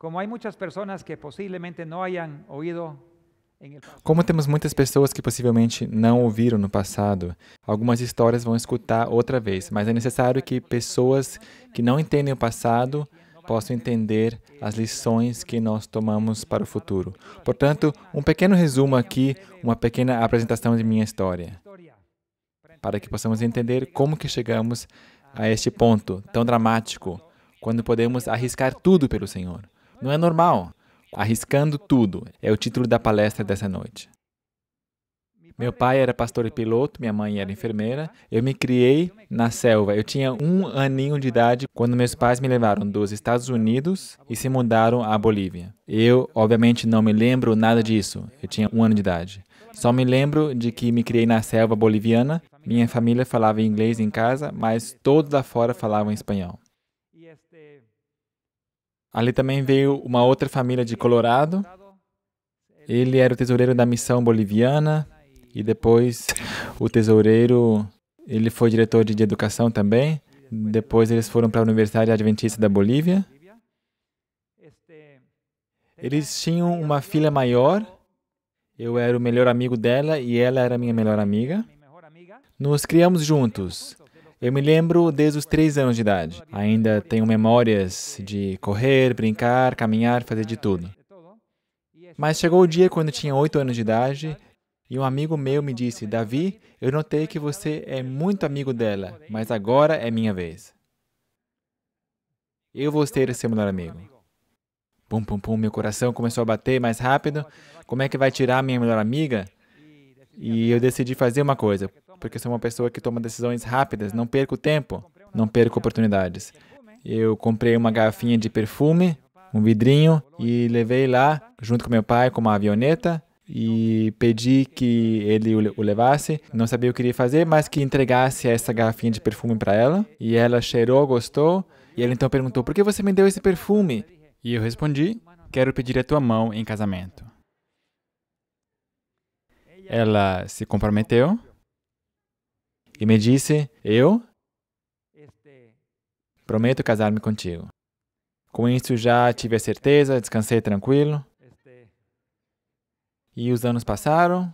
Como que hayan como temos muitas pessoas que possivelmente não ouviram no passado, algumas histórias vão escutar outra vez, mas é necessário que pessoas que não entendem o passado possam entender as lições que nós tomamos para o futuro. Portanto, um pequeno resumo aqui, uma pequena apresentação de minha história, para que possamos entender como que chegamos a este ponto tão dramático, quando podemos arriscar tudo pelo Senhor. Não é normal. Arriscando tudo é o título da palestra dessa noite. Meu pai era pastor e piloto, minha mãe era enfermeira. Eu me criei na selva. Eu tinha um aninho de idade quando meus pais me levaram dos Estados Unidos e se mudaram à Bolívia. Eu, obviamente, não me lembro nada disso. Eu tinha um ano de idade. Só me lembro de que me criei na selva boliviana. Minha família falava inglês em casa, mas todos lá fora falavam espanhol. Ali também veio uma outra família de Colorado. Ele era o tesoureiro da missão boliviana e depois o tesoureiro, ele foi diretor de educação também. Depois eles foram para a Universidade Adventista da Bolívia. Eles tinham uma filha maior. Eu era o melhor amigo dela e ela era minha melhor amiga. Nos criamos juntos. Eu me lembro desde os três anos de idade. Ainda tenho memórias de correr, brincar, caminhar, fazer de tudo. Mas chegou o dia quando tinha oito anos de idade e um amigo meu me disse: Davi, eu notei que você é muito amigo dela, mas agora é minha vez. Eu vou ser seu melhor amigo. Pum, pum, pum, meu coração começou a bater mais rápido. Como é que vai tirar minha melhor amiga? E eu decidi fazer uma coisa porque sou uma pessoa que toma decisões rápidas, não ah, perco tempo, não perco oportunidades. Eu comprei uma garrafinha de perfume, um vidrinho, e levei lá, junto com meu pai, com uma avioneta, e pedi que ele o levasse. Não sabia o que iria fazer, mas que entregasse essa garrafinha de perfume para ela. E ela cheirou, gostou, e ele então perguntou: Por que você me deu esse perfume? E eu respondi: Quero pedir a tua mão em casamento. Ela se comprometeu e me disse: Eu prometo casar-me contigo. Com isso já tive a certeza, descansei tranquilo. E os anos passaram,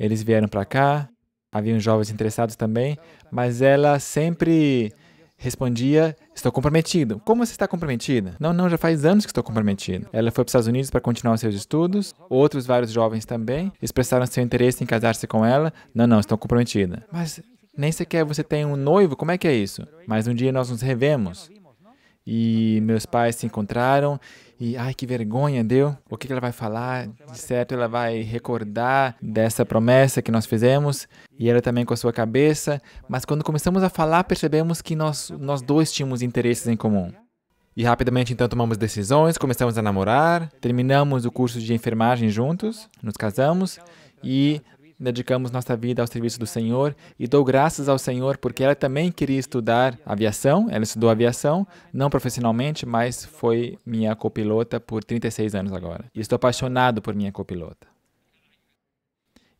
eles vieram para cá, haviam jovens interessados também, mas ela sempre respondia: Estou comprometido. Como você está comprometida? Não, não, já faz anos que estou comprometida. Ela foi para os Estados Unidos para continuar seus estudos. Outros vários jovens também expressaram seu interesse em casar-se com ela. Não, não, estou comprometida. Mas nem sequer você tem um noivo? Como é que é isso? Mas um dia nós nos revemos. E meus pais se encontraram e ai que vergonha deu. O que ela vai falar? De certo, ela vai recordar dessa promessa que nós fizemos e ela também com a sua cabeça. Mas quando começamos a falar, percebemos que nós, nós dois tínhamos interesses em comum. E rapidamente então tomamos decisões, começamos a namorar, terminamos o curso de enfermagem juntos, nos casamos e dedicamos nossa vida ao serviço do Senhor e dou graças ao Senhor porque ela também queria estudar aviação. Ela estudou aviação, não profissionalmente, mas foi minha copilota por 36 anos agora. E estou apaixonado por minha copilota.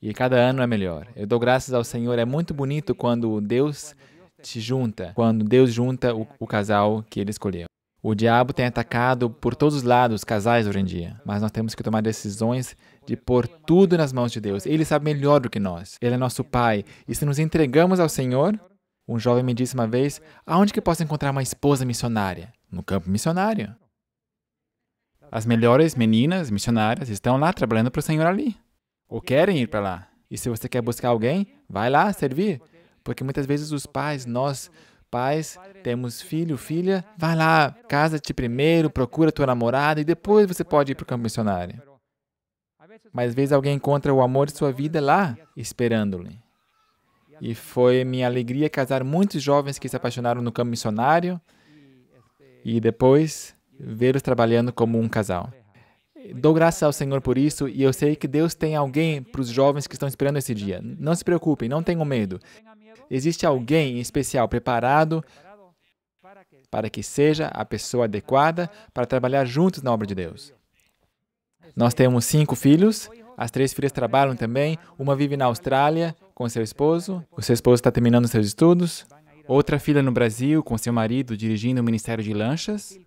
E cada ano é melhor. Eu dou graças ao Senhor. É muito bonito quando Deus te junta, quando Deus junta o, o casal que ele escolheu. O diabo tem atacado por todos os lados casais hoje em dia, mas nós temos que tomar decisões de pôr tudo nas mãos de Deus. Ele sabe melhor do que nós. Ele é nosso Pai. E se nos entregamos ao Senhor, um jovem me disse uma vez: aonde que posso encontrar uma esposa missionária? No campo missionário. As melhores meninas missionárias estão lá trabalhando para o Senhor ali. Ou querem ir para lá. E se você quer buscar alguém, vai lá servir. Porque muitas vezes os pais, nós, pais, temos filho, filha, vai lá, casa-te primeiro, procura tua namorada e depois você pode ir para o campo missionário. Mas às vezes alguém encontra o amor de sua vida lá, esperando-lhe. E foi minha alegria casar muitos jovens que se apaixonaram no campo missionário e depois vê-los trabalhando como um casal. Dou graças ao Senhor por isso e eu sei que Deus tem alguém para os jovens que estão esperando esse dia. Não se preocupem, não tenham medo. Existe alguém em especial preparado para que seja a pessoa adequada para trabalhar juntos na obra de Deus. Nós temos cinco filhos, as três filhas trabalham também. Uma vive na Austrália com seu esposo, o seu esposo está terminando seus estudos. Outra filha no Brasil com seu marido dirigindo o Ministério de Lanchas,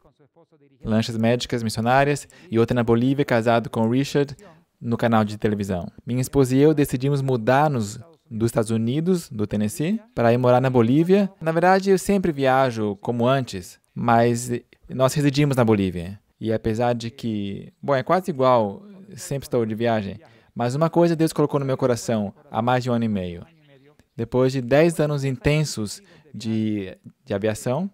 lanchas médicas missionárias, e outra na Bolívia casado com Richard no canal de televisão. Minha esposa e eu decidimos mudar-nos dos Estados Unidos, do Tennessee, para ir morar na Bolívia. Na verdade, eu sempre viajo como antes, mas nós residimos na Bolívia. E apesar de que, bom, é quase igual, sempre estou de viagem. Mas uma coisa Deus colocou no meu coração há mais de um ano e meio. Depois de dez anos intensos de, de aviação,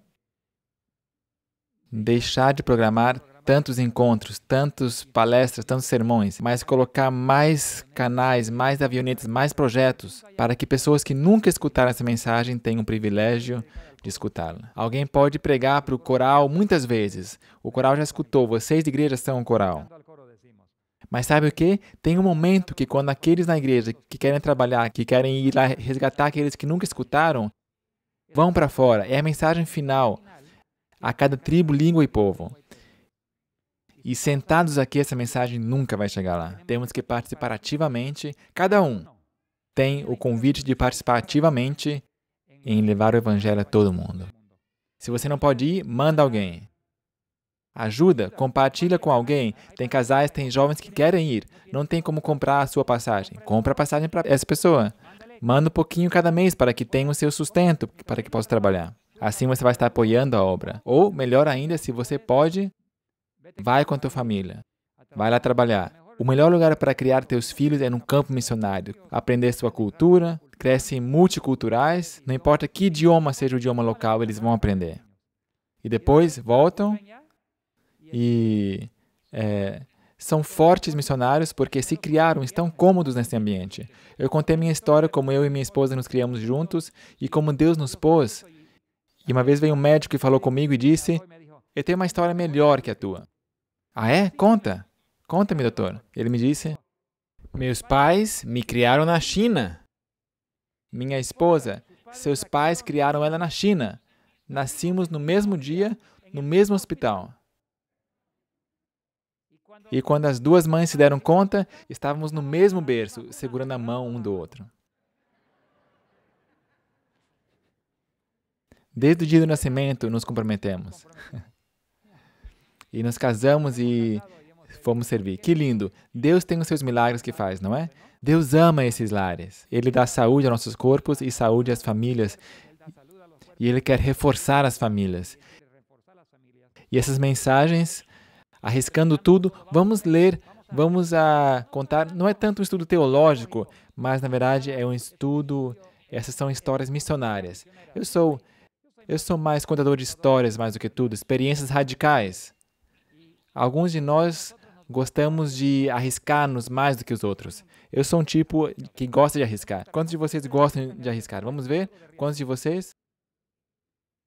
deixar de programar tantos encontros, tantas palestras, tantos sermões, mas colocar mais canais, mais avionetas, mais projetos, para que pessoas que nunca escutaram essa mensagem tenham o privilégio de escutá-la. Alguém pode pregar para o coral muitas vezes. O coral já escutou, vocês de igreja são um coral. Mas sabe o que? Tem um momento que quando aqueles na igreja que querem trabalhar, que querem ir lá resgatar aqueles que nunca escutaram, vão para fora. É a mensagem final a cada tribo, língua e povo. E sentados aqui, essa mensagem nunca vai chegar lá. Temos que participar ativamente. Cada um tem o convite de participar ativamente em levar o Evangelho a todo mundo. Se você não pode ir, manda alguém. Ajuda, compartilha com alguém. Tem casais, tem jovens que querem ir. Não tem como comprar a sua passagem. Compra a passagem para essa pessoa. Manda um pouquinho cada mês para que tenha o seu sustento, para que possa trabalhar. Assim você vai estar apoiando a obra. Ou, melhor ainda, se você pode, vai com a tua família. Vai lá trabalhar. O melhor lugar para criar teus filhos é num campo missionário. Aprender sua cultura, crescem multiculturais, não importa que idioma seja o idioma local, eles vão aprender. E depois voltam e é, são fortes missionários porque se criaram, estão cômodos nesse ambiente. Eu contei minha história, como eu e minha esposa nos criamos juntos e como Deus nos pôs. E uma vez veio um médico e falou comigo e disse: Eu tenho uma história melhor que a tua. Ah, é? Conta. Conta-me, doutor. Ele me disse: Meus pais me criaram na China. Minha esposa, seus pais criaram ela na China. Nascimos no mesmo dia, no mesmo hospital. E quando as duas mães se deram conta, estávamos no mesmo berço, segurando a mão um do outro. Desde o dia do nascimento, nos comprometemos. e nos casamos e fomos servir. Que lindo! Deus tem os seus milagres que faz, não é? Deus ama esses lares. Ele dá saúde aos nossos corpos e saúde às famílias. E Ele quer reforçar as famílias. E essas mensagens, arriscando tudo, vamos ler, vamos a contar. Não é tanto um estudo teológico, mas na verdade é um estudo. Essas são histórias missionárias. Eu sou, eu sou mais contador de histórias mais do que tudo, experiências radicais. Alguns de nós gostamos de arriscar-nos mais do que os outros. Eu sou um tipo que gosta de arriscar. Quantos de vocês gostam de arriscar? Vamos ver? Quantos de vocês?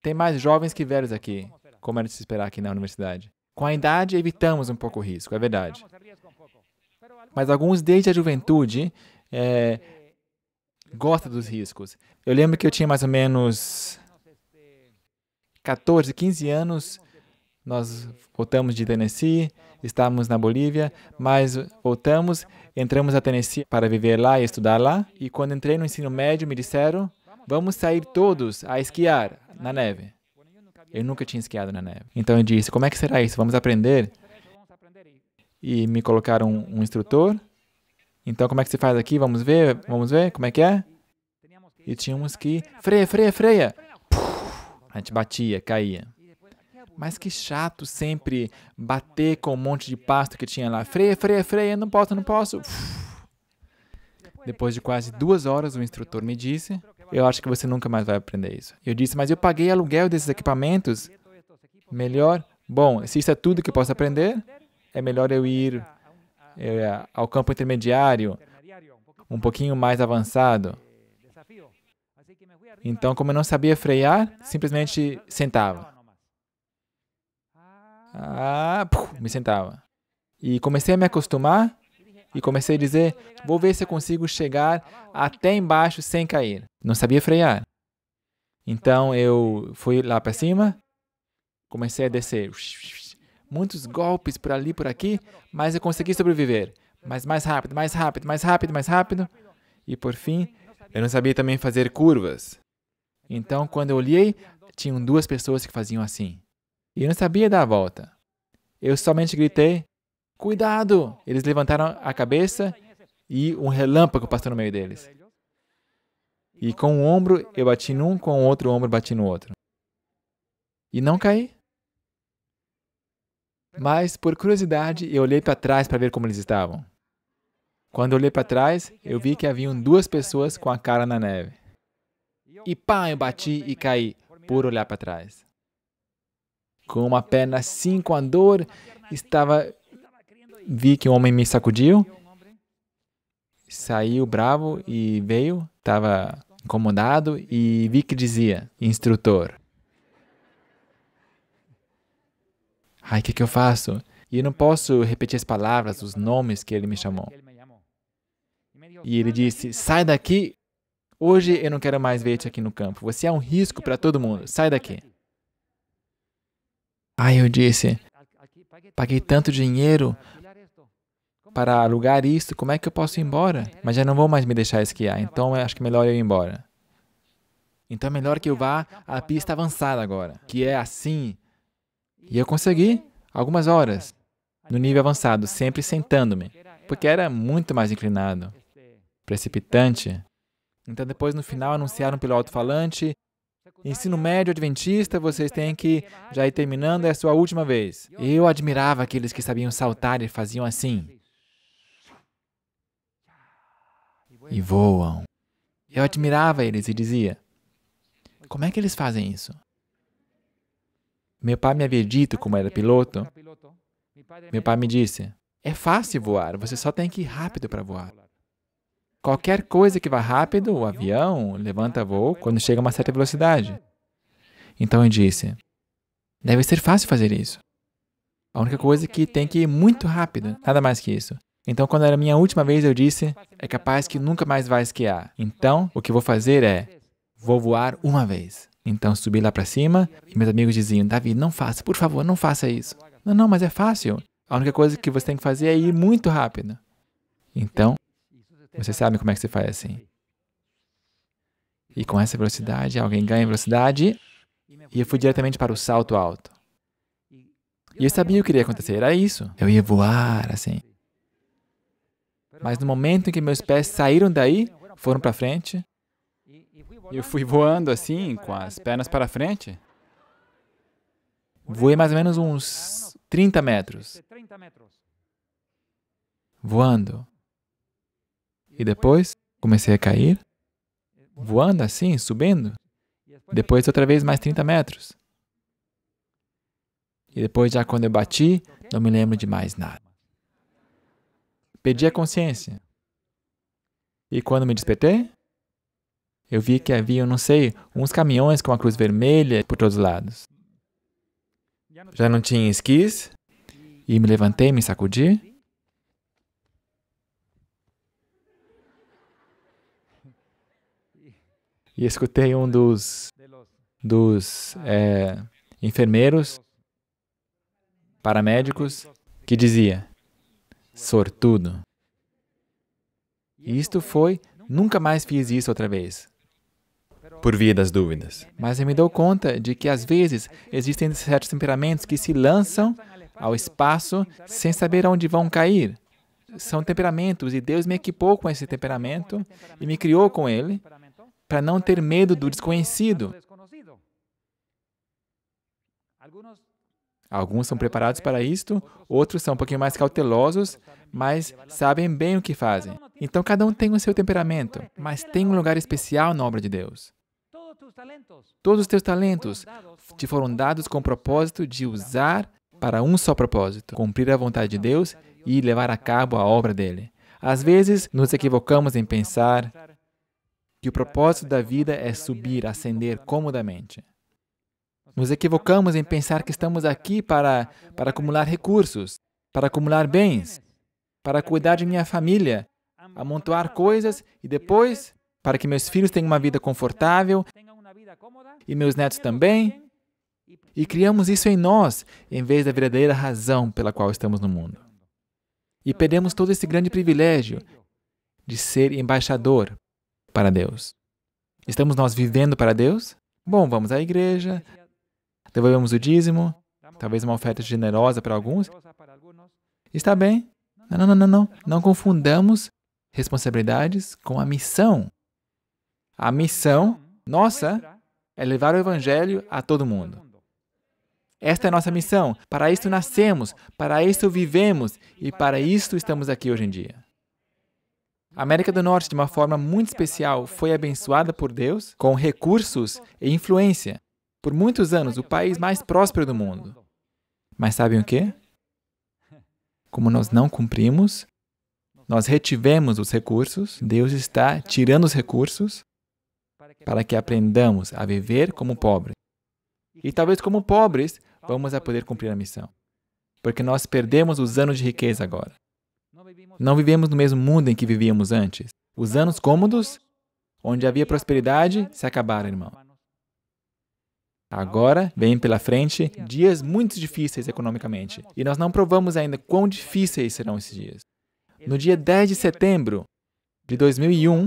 Tem mais jovens que velhos aqui, como era de se esperar aqui na universidade. Com a idade, evitamos um pouco o risco, é verdade. Mas alguns, desde a juventude, é, gostam dos riscos. Eu lembro que eu tinha mais ou menos 14, 15 anos, nós voltamos de Tennessee, estávamos na Bolívia, mas voltamos Entramos a Tennessee para viver lá e estudar lá. E quando entrei no ensino médio, me disseram: vamos sair todos a esquiar na neve. Eu nunca tinha esquiado na neve. Então eu disse: como é que será isso? Vamos aprender? E me colocaram um instrutor. Então, como é que se faz aqui? Vamos ver, vamos ver como é que é. E tínhamos que. Freia, freia, freia! Puf, a gente batia, caía. Mas que chato sempre bater com um monte de pasto que tinha lá. Freia, freia, freia, não posso, não posso. Uf. Depois de quase duas horas, o instrutor me disse: Eu acho que você nunca mais vai aprender isso. Eu disse: Mas eu paguei aluguel desses equipamentos. Melhor? Bom, se isso é tudo que eu posso aprender, é melhor eu ir é, ao campo intermediário, um pouquinho mais avançado. Então, como eu não sabia frear, simplesmente sentava. Ah, me sentava. E comecei a me acostumar e comecei a dizer: vou ver se eu consigo chegar até embaixo sem cair. Não sabia frear. Então eu fui lá para cima, comecei a descer. Muitos golpes por ali, por aqui, mas eu consegui sobreviver. Mas mais rápido, mais rápido, mais rápido, mais rápido. E por fim, eu não sabia também fazer curvas. Então, quando eu olhei, tinham duas pessoas que faziam assim. E eu não sabia dar a volta. Eu somente gritei: Cuidado! Eles levantaram a cabeça e um relâmpago passou no meio deles. E com um ombro eu bati num, com o outro ombro bati no outro. E não caí. Mas, por curiosidade, eu olhei para trás para ver como eles estavam. Quando olhei para trás, eu vi que haviam duas pessoas com a cara na neve. E pá, eu bati e caí por olhar para trás com uma perna assim, com a dor, estava. Vi que um homem me sacudiu, saiu bravo e veio, estava incomodado, e vi que dizia, instrutor. Ai, o que, que eu faço? E eu não posso repetir as palavras, os nomes que ele me chamou. E ele disse: Sai daqui, hoje eu não quero mais ver-te aqui no campo. Você é um risco para todo mundo, sai daqui. Aí eu disse: Paguei tanto dinheiro para alugar isso, como é que eu posso ir embora? Mas já não vou mais me deixar esquiar, então acho que é melhor eu ir embora. Então é melhor que eu vá à pista avançada agora, que é assim. E eu consegui algumas horas no nível avançado, sempre sentando-me, porque era muito mais inclinado, precipitante. Então depois no final anunciaram pelo alto-falante Ensino médio adventista, vocês têm que já ir terminando, é a sua última vez. Eu admirava aqueles que sabiam saltar e faziam assim. E voam. Eu admirava eles e dizia: Como é que eles fazem isso? Meu pai me havia dito, como era piloto, meu pai me disse: É fácil voar, você só tem que ir rápido para voar. Qualquer coisa que vá rápido, o avião levanta voo quando chega a uma certa velocidade. Então eu disse: deve ser fácil fazer isso. A única coisa é que tem que ir muito rápido, nada mais que isso. Então, quando era minha última vez, eu disse: é capaz que nunca mais vai esquiar. Então, o que vou fazer é: vou voar uma vez. Então, subi lá para cima e meus amigos diziam: Davi, não faça, por favor, não faça isso. Não, não, mas é fácil. A única coisa que você tem que fazer é ir muito rápido. Então, vocês sabem como é que se faz assim. E com essa velocidade, alguém ganha velocidade e eu fui diretamente para o salto alto. E eu sabia o que iria acontecer, era isso. Eu ia voar assim. Mas no momento em que meus pés saíram daí, foram para frente, eu fui voando assim, com as pernas para frente. Voei mais ou menos uns 30 metros. Voando. E depois comecei a cair, voando assim, subindo. Depois outra vez mais 30 metros. E depois, já quando eu bati, não me lembro de mais nada. Perdi a consciência. E quando me despertei, eu vi que havia, não sei, uns caminhões com a cruz vermelha por todos os lados. Já não tinha esquis, e me levantei, me sacudi, E escutei um dos, dos é, enfermeiros, paramédicos, que dizia: sortudo. E isto foi, nunca mais fiz isso outra vez. Por via das dúvidas. Mas eu me dou conta de que às vezes existem certos temperamentos que se lançam ao espaço sem saber onde vão cair. São temperamentos e Deus me equipou com esse temperamento e me criou com ele para não ter medo do desconhecido. Alguns são preparados para isto, outros são um pouquinho mais cautelosos, mas sabem bem o que fazem. Então cada um tem o seu temperamento, mas tem um lugar especial na obra de Deus. Todos os teus talentos te foram dados com o propósito de usar para um só propósito: cumprir a vontade de Deus e levar a cabo a obra dele. Às vezes, nos equivocamos em pensar que o propósito da vida é subir, ascender comodamente. Nos equivocamos em pensar que estamos aqui para, para acumular recursos, para acumular bens, para cuidar de minha família, amontoar coisas e depois para que meus filhos tenham uma vida confortável e meus netos também. E criamos isso em nós, em vez da verdadeira razão pela qual estamos no mundo. E perdemos todo esse grande privilégio de ser embaixador, para Deus. Estamos nós vivendo para Deus? Bom, vamos à igreja, devolvemos o dízimo, talvez uma oferta generosa para alguns. Está bem? Não, não, não, não, não. Não confundamos responsabilidades com a missão. A missão nossa é levar o evangelho a todo mundo. Esta é a nossa missão. Para isto nascemos, para isto vivemos e para isto estamos aqui hoje em dia. A América do Norte, de uma forma muito especial, foi abençoada por Deus com recursos e influência. Por muitos anos, o país mais próspero do mundo. Mas sabem o quê? Como nós não cumprimos, nós retivemos os recursos, Deus está tirando os recursos para que aprendamos a viver como pobres. E talvez como pobres, vamos a poder cumprir a missão. Porque nós perdemos os anos de riqueza agora. Não vivemos no mesmo mundo em que vivíamos antes. Os anos cômodos, onde havia prosperidade, se acabaram, irmão. Agora vem pela frente assim dias muito difíceis economicamente, é, e nós não provamos ainda quão difíceis serão esses dias. No dia 10 de setembro de 2001,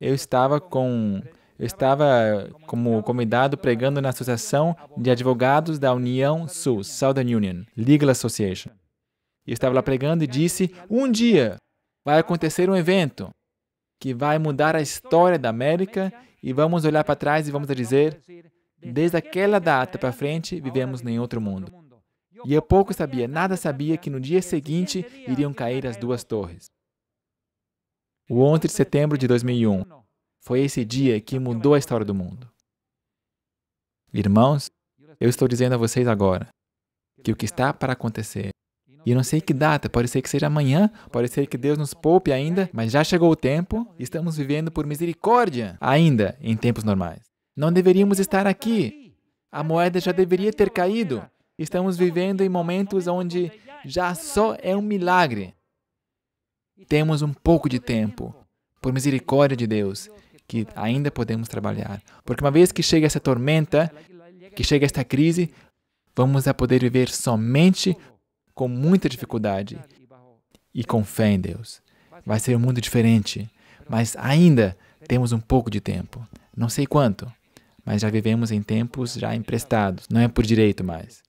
eu estava com eu estava como convidado pregando na Associação de Advogados da União Sul Southern Union, Legal Association. E estava lá pregando e disse: Um dia vai acontecer um evento que vai mudar a história da América e vamos olhar para trás e vamos dizer: desde aquela data para frente, vivemos em outro mundo. E eu pouco sabia, nada sabia que no dia seguinte iriam cair as duas torres. O 11 de setembro de 2001 foi esse dia que mudou a história do mundo. Irmãos, eu estou dizendo a vocês agora que o que está para acontecer e eu não sei que data, pode ser que seja amanhã, pode ser que Deus nos poupe ainda, mas já chegou o tempo e estamos vivendo por misericórdia ainda em tempos normais. Não deveríamos estar aqui. A moeda já deveria ter caído. Estamos vivendo em momentos onde já só é um milagre. Temos um pouco de tempo, por misericórdia de Deus, que ainda podemos trabalhar. Porque uma vez que chega essa tormenta, que chega esta crise, vamos a poder viver somente com muita dificuldade e com fé em Deus. Vai ser um mundo diferente, mas ainda temos um pouco de tempo. Não sei quanto, mas já vivemos em tempos já emprestados, não é por direito mais.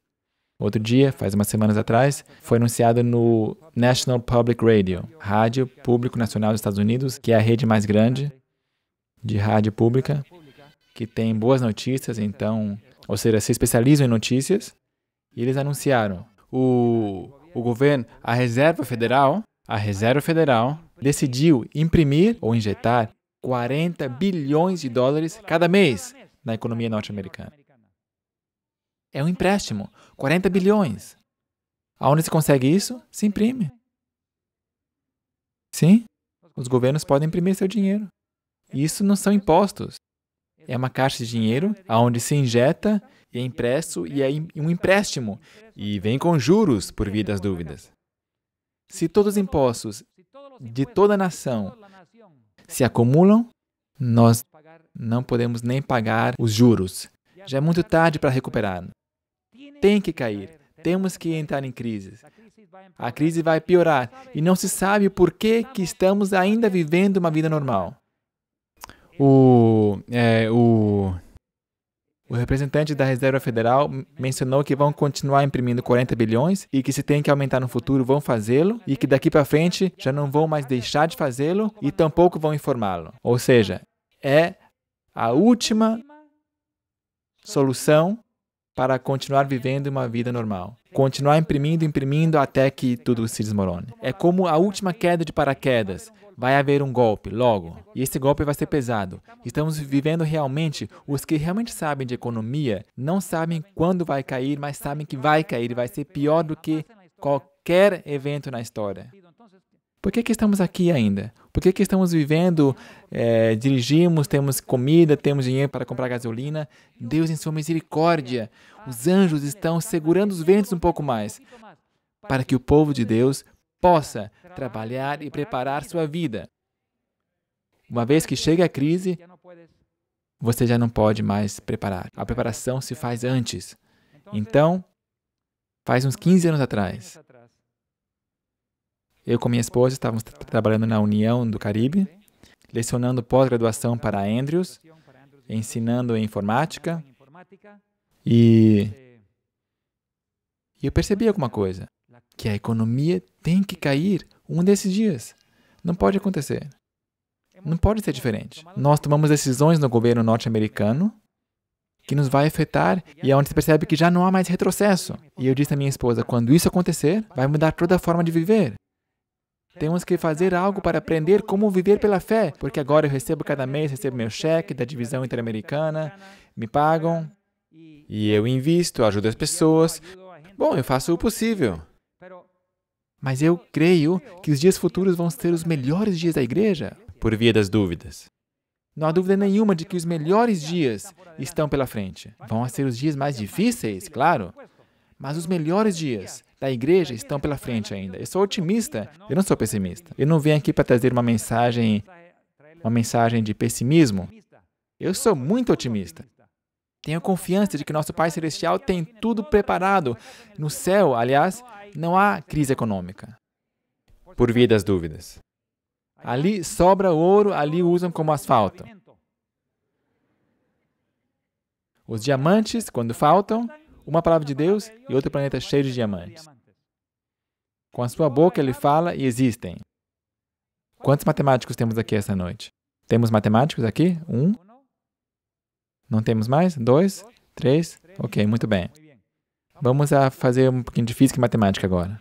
Outro dia, faz umas semanas atrás, foi anunciado no National Public Radio, Rádio Público Nacional dos Estados Unidos, que é a rede mais grande de rádio pública, que tem boas notícias, então, ou seja, se especializam em notícias, e eles anunciaram o, o governo, a Reserva Federal, a Reserva Federal decidiu imprimir ou injetar 40 bilhões de dólares cada mês na economia norte-americana. É um empréstimo, 40 bilhões. Aonde se consegue isso? Se imprime. Sim, os governos podem imprimir seu dinheiro. isso não são impostos. É uma caixa de dinheiro aonde se injeta e é impresso e é um empréstimo, e vem com juros por via das dúvidas. Se todos os impostos de toda a nação se acumulam, nós não podemos nem pagar os juros. Já é muito tarde para recuperar. Tem que cair. Temos que entrar em crise. A crise vai piorar e não se sabe por que, que estamos ainda vivendo uma vida normal. O, é, o o representante da Reserva Federal mencionou que vão continuar imprimindo 40 bilhões e que se tem que aumentar no futuro vão fazê-lo e que daqui para frente já não vão mais deixar de fazê-lo e tampouco vão informá-lo. Ou seja, é a última solução para continuar vivendo uma vida normal. Continuar imprimindo, imprimindo até que tudo se desmorone. É como a última queda de paraquedas. Vai haver um golpe logo, e esse golpe vai ser pesado. Estamos vivendo realmente, os que realmente sabem de economia não sabem quando vai cair, mas sabem que vai cair e vai ser pior do que qualquer evento na história. Por que, que estamos aqui ainda? Por que, que estamos vivendo, é, dirigimos, temos comida, temos dinheiro para comprar gasolina? Deus, em sua misericórdia, os anjos estão segurando os ventos um pouco mais, para que o povo de Deus possa trabalhar e preparar sua vida. Uma vez que chega a crise, você já não pode mais preparar. A preparação se faz antes. Então, faz uns 15 anos atrás, eu com minha esposa estávamos tra trabalhando na União do Caribe, lecionando pós-graduação para Andrews, ensinando informática, e eu percebi alguma coisa que a economia tem que cair um desses dias. Não pode acontecer. Não pode ser diferente. Nós tomamos decisões no governo norte-americano que nos vai afetar e é onde se percebe que já não há mais retrocesso. E eu disse à minha esposa: quando isso acontecer, vai mudar toda a forma de viver. Temos que fazer algo para aprender como viver pela fé, porque agora eu recebo cada mês, recebo meu cheque da divisão interamericana, me pagam e eu invisto, ajudo as pessoas. Bom, eu faço o possível. Mas eu creio que os dias futuros vão ser os melhores dias da igreja, por via das dúvidas. Não há dúvida nenhuma de que os melhores dias estão pela frente. Vão ser os dias mais difíceis, claro, mas os melhores dias da igreja estão pela frente ainda. Eu sou otimista, eu não sou pessimista. Eu não venho aqui para trazer uma mensagem uma mensagem de pessimismo. Eu sou muito otimista. Tenha confiança de que nosso Pai Celestial tem tudo preparado. No céu, aliás, não há crise econômica. Por via das dúvidas. Ali sobra ouro, ali usam como asfalto. Os diamantes, quando faltam, uma palavra de Deus e outro planeta cheio de diamantes. Com a sua boca ele fala e existem. Quantos matemáticos temos aqui essa noite? Temos matemáticos aqui? Um, não temos mais? Dois? Três? Ok, muito bem. Vamos a fazer um pouquinho de física e matemática agora.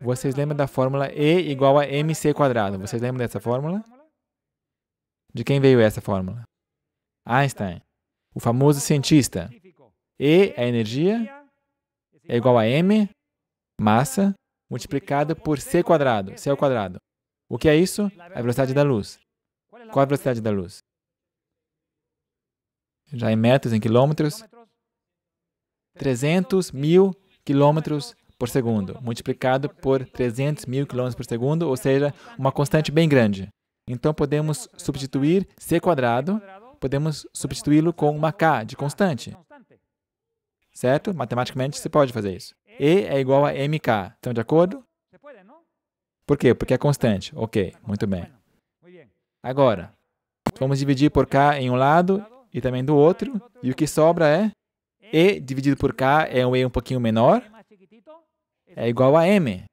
Vocês lembram da fórmula E igual a mc quadrado? Vocês lembram dessa fórmula? De quem veio essa fórmula? Einstein, o famoso cientista. E é energia é igual a m massa multiplicado por c quadrado, c ao quadrado. O que é isso? É a velocidade da luz. Qual a velocidade da luz? já em metros, em quilômetros, 300 mil quilômetros por segundo, multiplicado por 300 mil quilômetros por segundo, ou seja, uma constante bem grande. Então podemos substituir c quadrado, podemos substituí-lo com uma k de constante. Certo? Matematicamente se pode fazer isso. E é igual a mk. Estão de acordo? Por quê? Porque é constante. Ok, muito bem. Agora, vamos dividir por k em um lado e também do outro. E o que sobra é E dividido por K é um E um pouquinho menor. É igual a M.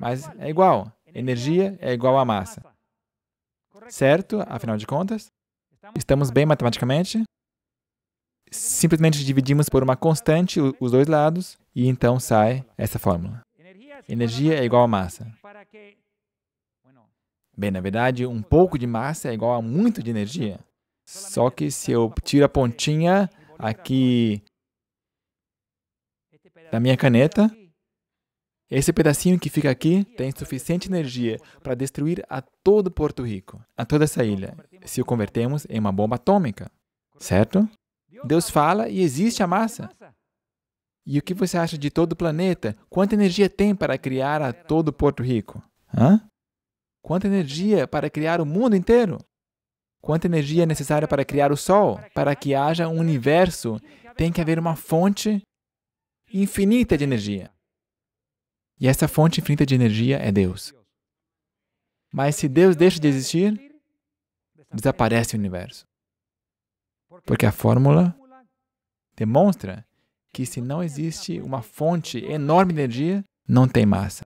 Mas é igual. Energia é igual a massa. Certo? Afinal de contas, estamos bem matematicamente. Simplesmente dividimos por uma constante os dois lados e então sai essa fórmula. Energia é igual a massa. Bem, na verdade, um pouco de massa é igual a muito de energia. Só que se eu tiro a pontinha aqui da minha caneta, esse pedacinho que fica aqui tem suficiente energia para destruir a todo Porto Rico, a toda essa ilha, se o convertemos em uma bomba atômica, certo? Deus fala e existe a massa. E o que você acha de todo o planeta? Quanta energia tem para criar a todo Porto Rico? Hã? Quanta energia para criar o mundo inteiro? Quanta energia é necessária para criar o Sol? Para que haja um universo, tem que haver uma fonte infinita de energia. E essa fonte infinita de energia é Deus. Mas se Deus deixa de existir, desaparece o universo. Porque a fórmula demonstra que se não existe uma fonte enorme de energia, não tem massa.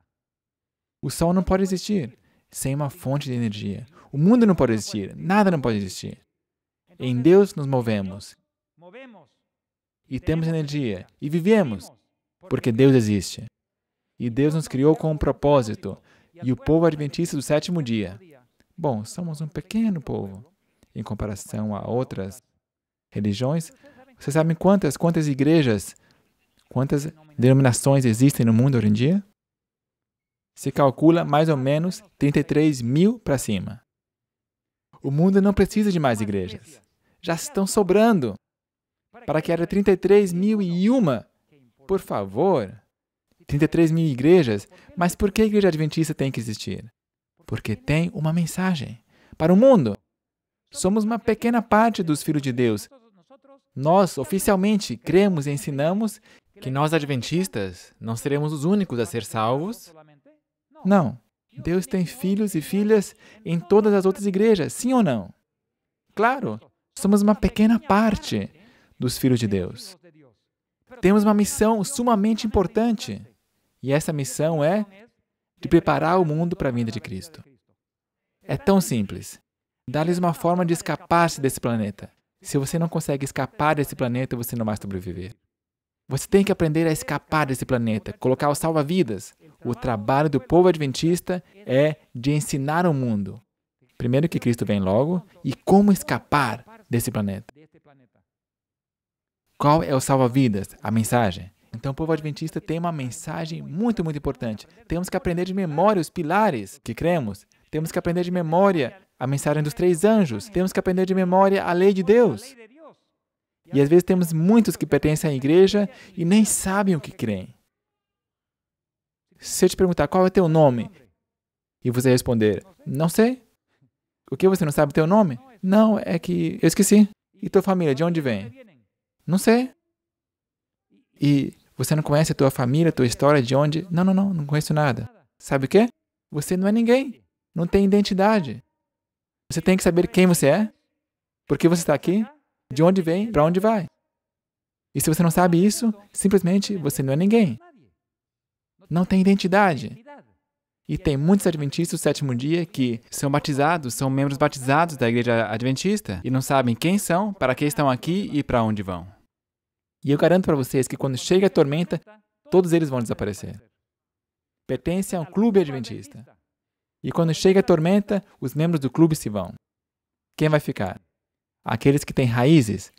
O Sol não pode existir sem uma fonte de energia. O mundo não pode existir, nada não pode existir. Em Deus nos movemos e temos energia e vivemos, porque Deus existe. E Deus nos criou com um propósito. E o povo adventista do sétimo dia. Bom, somos um pequeno povo em comparação a outras religiões. Vocês sabem quantas, quantas igrejas, quantas denominações existem no mundo hoje em dia? Se calcula mais ou menos 33 mil para cima. O mundo não precisa de mais é igrejas. Já estão sobrando. Para que era 33 mil e uma. Por favor. 33 mil igrejas. Mas por que a igreja adventista tem que existir? Porque tem uma mensagem para o mundo. Somos uma pequena parte dos filhos de Deus. Nós, oficialmente, cremos e ensinamos que nós, adventistas, não seremos os únicos a ser salvos. Não, Deus tem filhos e filhas em todas as outras igrejas, sim ou não? Claro, somos uma pequena parte dos filhos de Deus. Temos uma missão sumamente importante, e essa missão é de preparar o mundo para a vinda de Cristo. É tão simples. Dá-lhes uma forma de escapar-se desse planeta. Se você não consegue escapar desse planeta, você não vai sobreviver. Você tem que aprender a escapar desse planeta, colocar o salva-vidas. O trabalho do povo adventista é de ensinar o mundo, primeiro que Cristo vem logo, e como escapar desse planeta. Qual é o salva-vidas? A mensagem. Então, o povo adventista tem uma mensagem muito, muito importante. Temos que aprender de memória os pilares que cremos. Temos que aprender de memória a mensagem dos três anjos. Temos que aprender de memória a lei de Deus. E às vezes temos muitos que pertencem à igreja e nem sabem o que creem. Se eu te perguntar qual é teu nome e você responder, não sei. O que você não sabe o teu nome? Não, é que eu esqueci. E tua família, de onde vem? Não sei. E você não conhece a tua família, a tua história, de onde? Não, não, não, não conheço nada. Sabe o quê? Você não é ninguém. Não tem identidade. Você tem que saber quem você é. Por que você está aqui? de onde vem, para onde vai. E se você não sabe isso, simplesmente você não é ninguém. Não tem identidade. E tem muitos adventistas do sétimo dia que são batizados, são membros batizados da igreja adventista e não sabem quem são, para que estão aqui e para onde vão. E eu garanto para vocês que quando chega a tormenta, todos eles vão desaparecer. Pertence a um clube adventista. E quando chega a tormenta, os membros do clube se vão. Quem vai ficar? aqueles que têm raízes.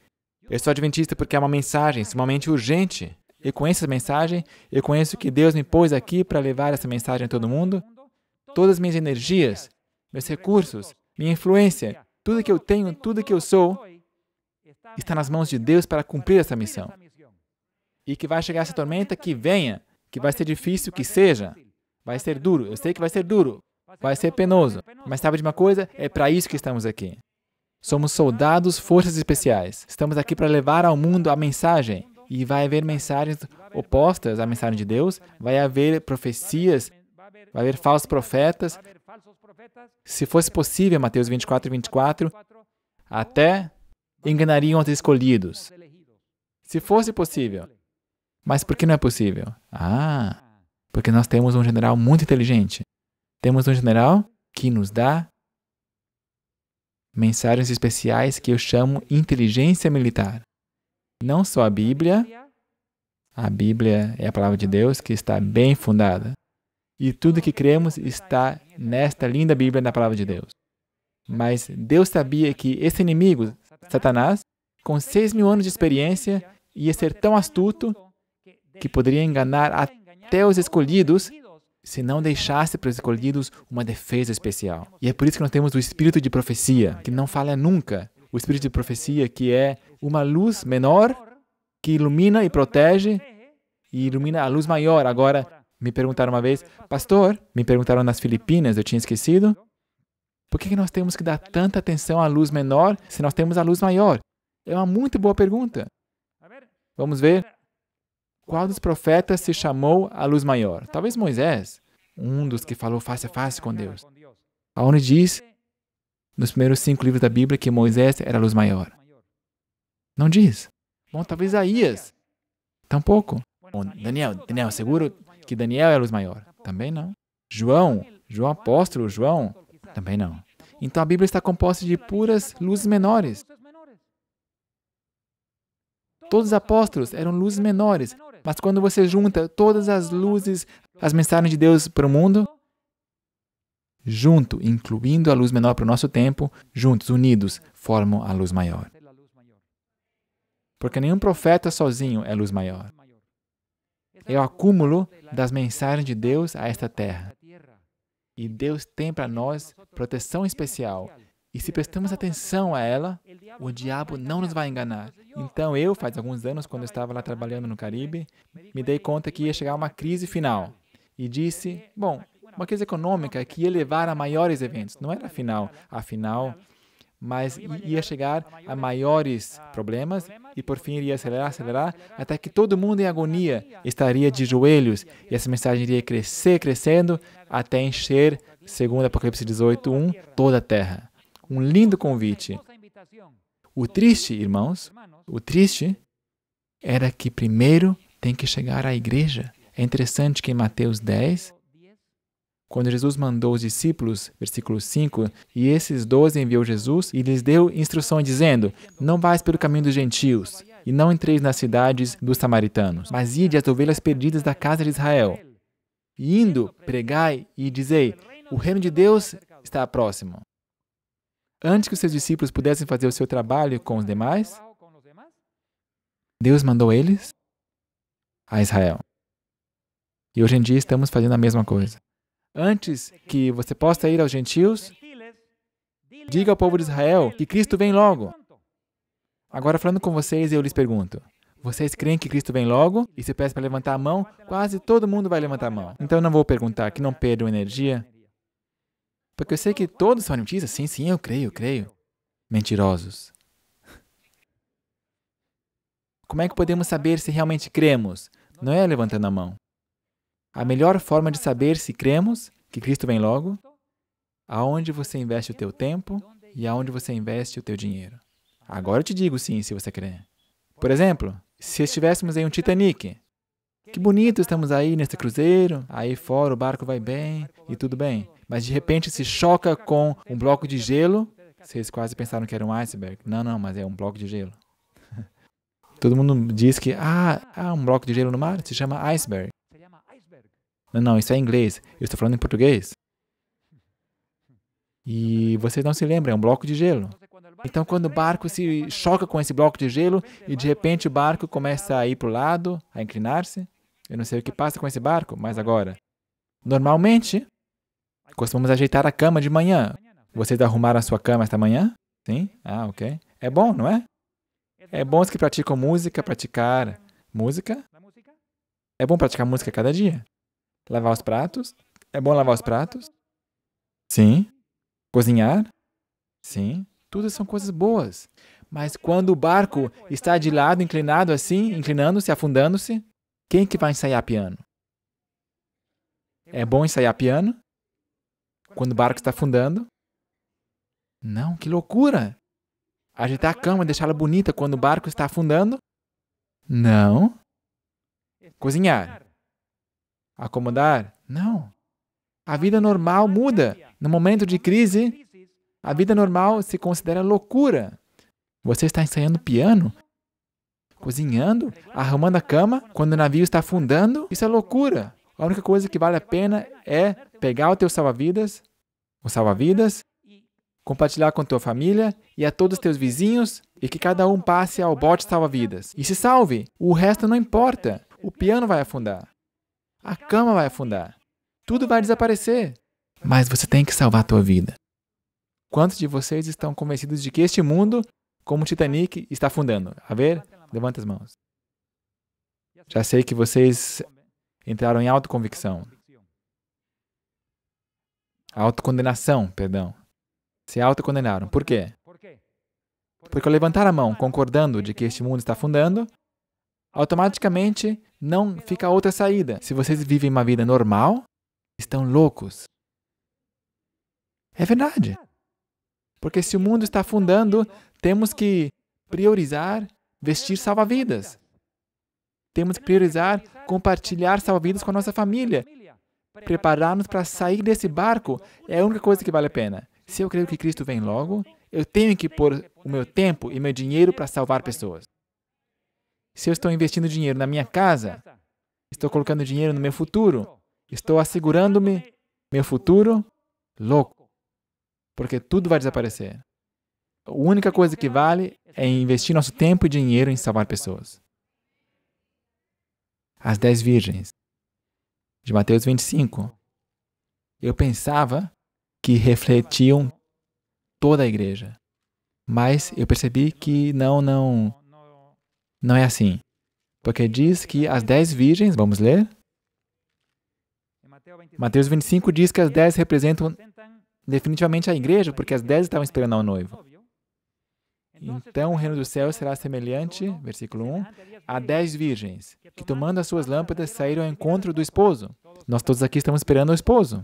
Eu sou adventista porque é uma mensagem sumamente urgente. Eu conheço essa mensagem, eu conheço que Deus me pôs aqui para levar essa mensagem a todo mundo. Todas as minhas energias, meus recursos, minha influência, tudo que eu tenho, tudo que eu sou, está nas mãos de Deus para cumprir essa missão. E que vai chegar essa tormenta, que venha, que vai ser difícil que seja, vai ser duro, eu sei que vai ser duro, vai ser penoso, mas sabe de uma coisa? É para isso que estamos aqui. Somos soldados, forças especiais. Estamos aqui para levar ao mundo a mensagem. E vai haver mensagens opostas à mensagem de Deus, vai haver profecias, vai haver falsos profetas. Se fosse possível, Mateus 24, 24, até enganariam os escolhidos. Se fosse possível. Mas por que não é possível? Ah, porque nós temos um general muito inteligente. Temos um general que nos dá mensagens especiais que eu chamo inteligência militar. Não só a Bíblia, a Bíblia é a palavra de Deus que está bem fundada. E tudo que cremos está nesta linda Bíblia na palavra de Deus. Mas Deus sabia que esse inimigo, Satanás, com seis mil anos de experiência, ia ser tão astuto que poderia enganar até os escolhidos se não deixasse para os escolhidos uma defesa especial. E é por isso que nós temos o espírito de profecia, que não falha nunca. O espírito de profecia, que é uma luz menor que ilumina e protege, e ilumina a luz maior. Agora, me perguntaram uma vez, pastor, me perguntaram nas Filipinas, eu tinha esquecido, por que nós temos que dar tanta atenção à luz menor se nós temos a luz maior? É uma muito boa pergunta. Vamos ver qual dos profetas se chamou a luz maior? Talvez Moisés, um dos que falou face a face com Deus. Aonde diz, nos primeiros cinco livros da Bíblia, que Moisés era a luz maior. Não diz. Bom, talvez Isaías. Tampouco. Bom, Daniel, Daniel, seguro que Daniel é a luz maior. Também não. João, João apóstolo, João. Também não. Então a Bíblia está composta de puras luzes menores. Todos os apóstolos eram luzes menores. Mas quando você junta todas as luzes, as mensagens de Deus para o mundo, junto, incluindo a luz menor para o nosso tempo, juntos, unidos, formam a luz maior. Porque nenhum profeta sozinho é luz maior. É o acúmulo das mensagens de Deus a esta terra. E Deus tem para nós proteção especial e se prestamos atenção a ela, o diabo não nos vai enganar. Então eu, faz alguns anos, quando estava lá trabalhando no Caribe, me dei conta que ia chegar uma crise final. E disse, bom, uma crise econômica que ia levar a maiores eventos. Não era a final, a final, mas ia chegar a maiores problemas e por fim iria acelerar, acelerar, até que todo mundo em agonia estaria de joelhos e essa mensagem iria crescer, crescendo, até encher, segundo Apocalipse 18.1, toda a terra um lindo convite. O triste, irmãos, o triste era que primeiro tem que chegar à igreja. É interessante que em Mateus 10, quando Jesus mandou os discípulos, versículo 5, e esses doze enviou Jesus e lhes deu instruções dizendo: Não vais pelo caminho dos gentios, e não entreis nas cidades dos samaritanos, mas ide às ovelhas perdidas da casa de Israel. E indo, pregai e dizei: O reino de Deus está próximo antes que os seus discípulos pudessem fazer o seu trabalho com os demais, Deus mandou eles a Israel. E hoje em dia estamos fazendo a mesma coisa. Antes que você possa ir aos gentios, diga ao povo de Israel que Cristo vem logo. Agora, falando com vocês, eu lhes pergunto: vocês creem que Cristo vem logo? E se eu peço para levantar a mão, quase todo mundo vai levantar a mão. Então, eu não vou perguntar que não perdam energia porque eu sei que todos são adventistas. Sim, sim, eu creio, eu creio. Mentirosos. Como é que podemos saber se realmente cremos? Não é levantando a mão. A melhor forma de saber se cremos que Cristo vem logo, aonde você investe o teu tempo e aonde você investe o teu dinheiro. Agora eu te digo sim, se você crê. Por exemplo, se estivéssemos em um Titanic, que bonito estamos aí nesse cruzeiro, aí fora o barco vai bem e tudo bem mas de repente se choca com um bloco de gelo. Vocês quase pensaram que era um iceberg. Não, não, mas é um bloco de gelo. Todo mundo diz que ah, há um bloco de gelo no mar, se chama iceberg. Não, não, isso é em inglês. Eu estou falando em português. E vocês não se lembram, é um bloco de gelo. Então, quando o barco se choca com esse bloco de gelo e de repente o barco começa a ir para o lado, a inclinar-se, eu não sei o que passa com esse barco, mas agora, normalmente, Costumamos ajeitar a cama de manhã. Vocês arrumaram a sua cama esta manhã? Sim? Ah, ok. É bom, não é? É bom os que praticam música praticar música. É bom praticar música cada dia. Lavar os pratos. É bom lavar os pratos. Sim. Cozinhar. Sim. Tudo são coisas boas. Mas quando o barco está de lado, inclinado assim, inclinando-se, afundando-se, quem que vai ensaiar piano? É bom ensaiar piano? quando o barco está afundando. Não, que loucura! Ajeitar a cama, e deixá-la bonita quando o barco está afundando? Não. Cozinhar. Acomodar? Não. A vida normal muda. No momento de crise, a vida normal se considera loucura. Você está ensaiando piano, cozinhando, arrumando a cama quando o navio está afundando? Isso é loucura. A única coisa que vale a pena é pegar o teu salva-vidas, o salva-vidas, compartilhar com tua família e a todos os teus vizinhos e que cada um passe ao bote salva-vidas. E se salve! O resto não importa. O piano vai afundar. A cama vai afundar. Tudo vai desaparecer. Mas você tem que salvar a tua vida. Quantos de vocês estão convencidos de que este mundo, como o Titanic, está afundando? A ver? Levanta as mãos. Já sei que vocês entraram em autoconvicção a Autocondenação, perdão. Se autocondenaram. Por quê? Porque ao levantar a mão concordando de que este mundo está afundando, automaticamente não fica outra saída. Se vocês vivem uma vida normal, estão loucos. É verdade. Porque se o mundo está afundando, temos que priorizar vestir salva-vidas. Temos que priorizar compartilhar salva-vidas com a nossa família preparar-nos para sair desse barco é a única coisa que vale a pena. Se eu creio que Cristo vem logo, eu tenho que pôr o meu tempo e meu dinheiro para salvar pessoas. Se eu estou investindo dinheiro na minha casa, estou colocando dinheiro no meu futuro, estou assegurando-me meu futuro louco, porque tudo vai desaparecer. A única coisa que vale é investir nosso tempo e dinheiro em salvar pessoas. As dez virgens de Mateus 25. Eu pensava que refletiam toda a igreja, mas eu percebi que não, não, não é assim. Porque diz que as dez virgens, vamos ler? Mateus 25 diz que as dez representam definitivamente a igreja, porque as dez estavam esperando ao noivo. Então o reino dos céus será semelhante, versículo 1, a dez virgens, que tomando as suas lâmpadas saíram ao encontro do esposo. Nós todos aqui estamos esperando o esposo.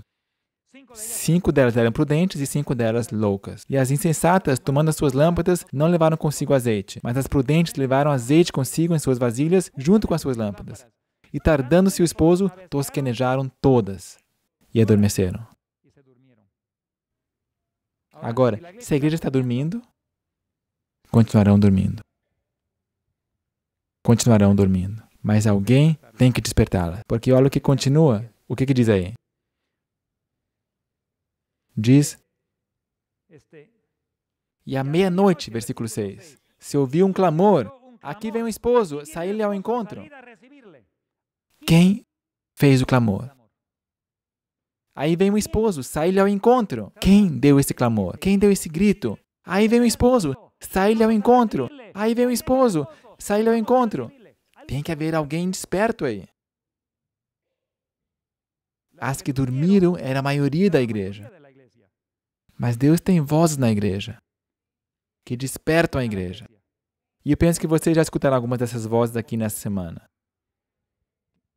Cinco delas eram prudentes e cinco delas loucas. E as insensatas, tomando as suas lâmpadas, não levaram consigo azeite, mas as prudentes levaram azeite consigo em suas vasilhas, junto com as suas lâmpadas. E tardando-se o esposo, tosquenejaram todas e adormeceram. Agora, se a igreja está dormindo, continuarão dormindo. Continuarão dormindo. Mas alguém tem que despertá-la. Porque olha o que continua. O que, que diz aí? Diz. E à meia-noite, versículo 6, se ouviu um clamor: Aqui vem um esposo, saí-lhe ao encontro. Quem fez o clamor? Aí vem um esposo, saí-lhe ao encontro. Quem deu esse clamor? Quem deu esse grito? Aí vem um esposo, Sai-lhe ao encontro. Aí vem o esposo. Sai-lhe ao encontro. Tem que haver alguém desperto aí. As que dormiram era a maioria da igreja. Mas Deus tem vozes na igreja que despertam a igreja. E eu penso que vocês já escutaram algumas dessas vozes aqui nessa semana.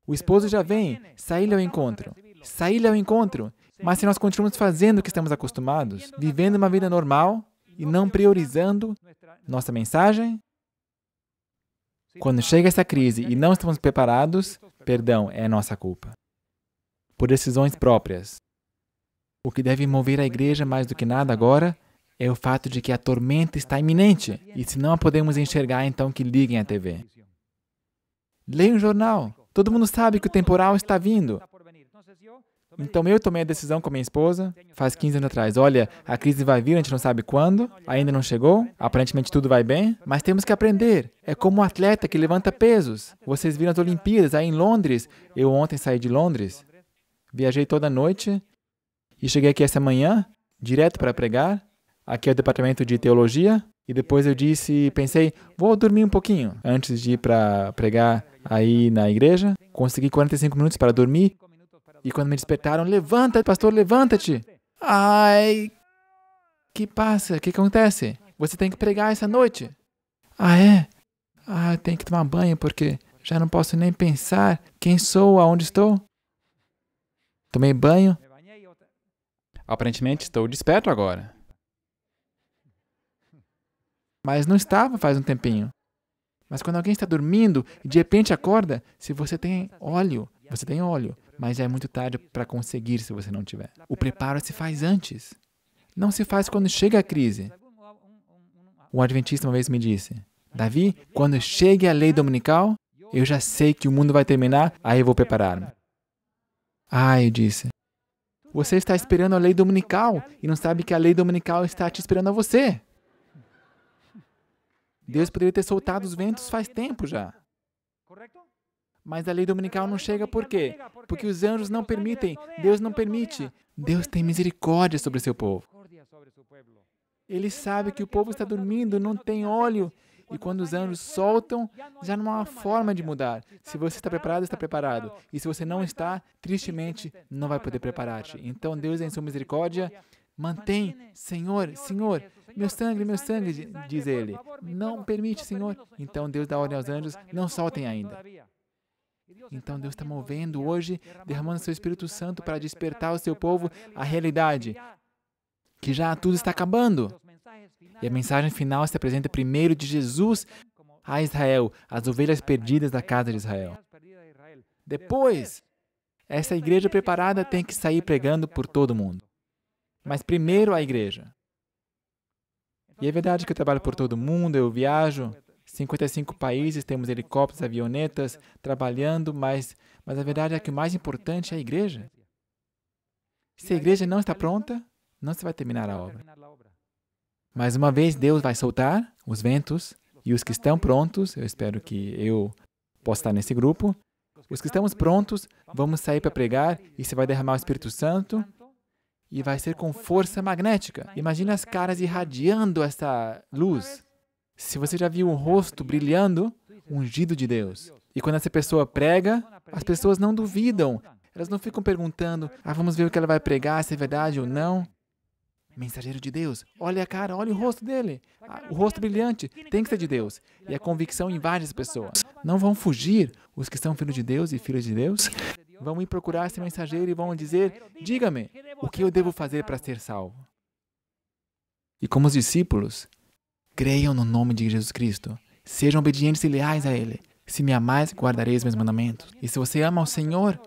O esposo já vem, saí-lhe ao encontro. Saí-lhe ao encontro. Mas se nós continuamos fazendo o que estamos acostumados, vivendo uma vida normal, e não priorizando nossa mensagem, quando chega essa crise e não estamos preparados, perdão é nossa culpa. Por decisões próprias. O que deve mover a igreja mais do que nada agora é o fato de que a tormenta está iminente e se não a podemos enxergar, então que liguem a TV. Leiam um o jornal. Todo mundo sabe que o temporal está vindo. Então eu tomei a decisão com minha esposa faz 15 anos atrás. Olha, a crise vai vir, a gente não sabe quando, ainda não chegou, aparentemente tudo vai bem, mas temos que aprender. É como um atleta que levanta pesos. Vocês viram as Olimpíadas aí em Londres. Eu ontem saí de Londres, viajei toda a noite e cheguei aqui essa manhã, direto para pregar. Aqui é o departamento de teologia. E depois eu disse, pensei, vou dormir um pouquinho antes de ir para pregar aí na igreja. Consegui 45 minutos para dormir e quando me despertaram, levanta, pastor, levanta-te. Ai, que passa? O que acontece? Você tem que pregar essa noite. Ah, é? Ah, tem que tomar banho porque já não posso nem pensar quem sou, aonde estou. Tomei banho. Aparentemente estou desperto agora. Mas não estava faz um tempinho. Mas quando alguém está dormindo e de repente acorda, se você tem óleo, você tem óleo mas já é muito tarde para conseguir se você não tiver. O preparo se faz antes. Não se faz quando chega a crise. Um adventista uma vez me disse: Davi, quando chegue a lei dominical, eu já sei que o mundo vai terminar, aí eu vou preparar-me. Ah, eu disse. Você está esperando a lei dominical e não sabe que a lei dominical está te esperando a você. Deus poderia ter soltado os ventos faz tempo já. Mas a lei dominical não chega por quê? Porque os anjos não permitem, Deus não permite. Deus tem misericórdia sobre seu povo. Ele sabe que o povo está dormindo, não tem óleo. E quando os anjos soltam, já não há forma de mudar. Se você está preparado, está preparado. E se você não está, tristemente, não vai poder preparar-te. Então, Deus, em sua misericórdia, mantém, Senhor, Senhor, meu sangue, meu sangue, diz ele. Não permite, Senhor. Então, Deus dá ordem aos anjos, não soltem ainda. Então Deus está movendo hoje, derramando seu Espírito Santo para despertar o seu povo à realidade, que já tudo está acabando. E a mensagem final se apresenta primeiro de Jesus a Israel, as ovelhas perdidas da casa de Israel. Depois, essa igreja preparada tem que sair pregando por todo mundo. Mas então, primeiro a então, igreja. Então, e é verdade que eu trabalho por todo mundo, eu viajo, 55 países, temos helicópteros, avionetas trabalhando, mas, mas a verdade é que o mais importante é a igreja. Se a igreja não está pronta, não se vai terminar a obra. Mas uma vez Deus vai soltar os ventos e os que estão prontos, eu espero que eu possa estar nesse grupo, os que estamos prontos, vamos sair para pregar e você vai derramar o Espírito Santo e vai ser com força magnética. Imagina as caras irradiando essa luz. Se você já viu um rosto brilhando, ungido de Deus. E quando essa pessoa prega, as pessoas não duvidam. Elas não ficam perguntando, ah, vamos ver o que ela vai pregar, se é verdade ou não. Mensageiro de Deus, olha a cara, olha o rosto dele. Ah, o rosto brilhante tem que ser de Deus. E a convicção invade as pessoas. Não vão fugir os que são filhos de Deus e filhas de Deus. Vão ir procurar esse mensageiro e vão dizer: Diga-me, o que eu devo fazer para ser salvo? E como os discípulos, Creiam no nome de Jesus Cristo. Sejam obedientes e leais a Ele. Se me amais, guardareis meus mandamentos. E se você ama o Senhor,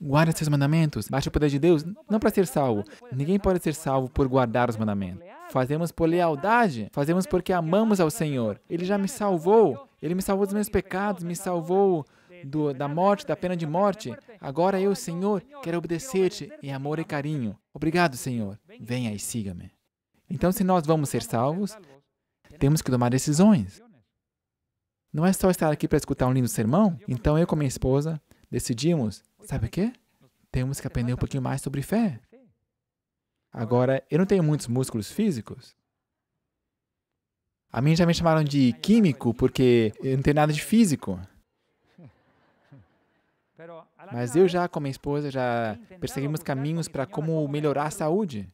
guarda seus mandamentos. Baixe o poder de Deus, não para ser salvo. Ninguém pode ser salvo por guardar os mandamentos. Fazemos por lealdade, fazemos porque amamos ao Senhor. Ele já me salvou, Ele me salvou dos meus pecados, me salvou do, da morte, da pena de morte. Agora eu, Senhor, quero obedecer-te em amor e carinho. Obrigado, Senhor. Venha e siga-me. Então, se nós vamos ser salvos, né? Temos que tomar decisões. Não é só estar aqui para escutar um lindo sermão? Então eu com minha esposa decidimos, sabe o quê? Temos que aprender um pouquinho mais sobre fé. Agora, eu não tenho muitos músculos físicos. A mim já me chamaram de químico porque eu não tenho nada de físico. Mas tá eu já, com minha esposa, já perseguimos caminhos para como né? melhorar a saúde.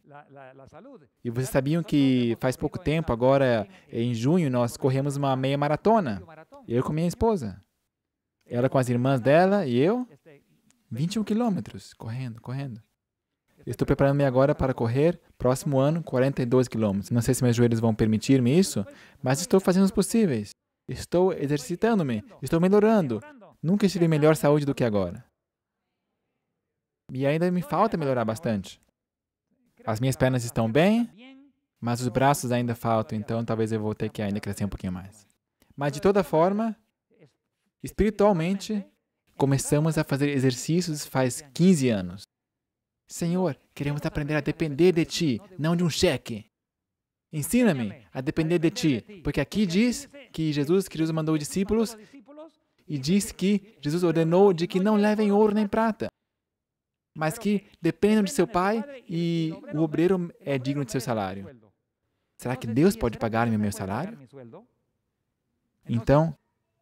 E vocês sabiam tá que faz pouco tempo, agora tá em junho, nós corremos uma meia maratona. Eu com minha esposa. Ela com as irmãs dela e eu. 21 é quilômetros, correndo, correndo. É estou preparando-me agora para correr, próximo ano, 42 quilômetros. Não sei se meus joelhos vão permitir-me isso, mas estou fazendo os possíveis. Estou exercitando-me, estou melhorando. Nunca estive melhor saúde do que agora. E ainda me falta melhorar bastante. As minhas pernas estão bem, mas os braços ainda faltam, então talvez eu vou ter que ainda crescer um pouquinho mais. Mas de toda forma, espiritualmente, começamos a fazer exercícios faz 15 anos. Senhor, queremos aprender a depender de Ti, não de um cheque. Ensina-me a depender de Ti, porque aqui diz que Jesus, que Jesus mandou discípulos e diz que Jesus ordenou de que não levem ouro nem prata mas que dependam de seu pai e o obreiro né? é digno de seu salário. Será que Deus pode pagar-me o meu salário? Então,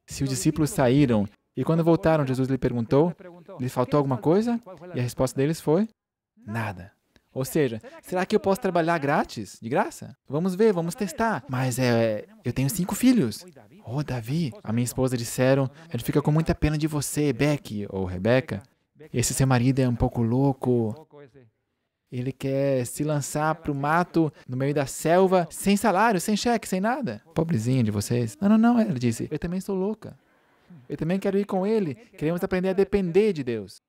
se os discípulos saíram e quando voltaram, Jesus lhe perguntou: lhe faltou alguma coisa? E a resposta deles foi: nada. Ou seja, será que eu posso trabalhar grátis, de graça? Vamos ver, vamos testar. Mas é, eu tenho cinco filhos. Oh, Davi, a minha esposa disseram, a gente fica com muita pena de você, Beck ou Rebeca, esse seu marido é um pouco louco. Ele quer se lançar para o mato, no meio da selva, sem salário, sem cheque, sem nada. Pobrezinho de vocês. Não, não, não, ela disse. Eu também sou louca. Eu também quero ir com ele. Queremos aprender a depender de Deus.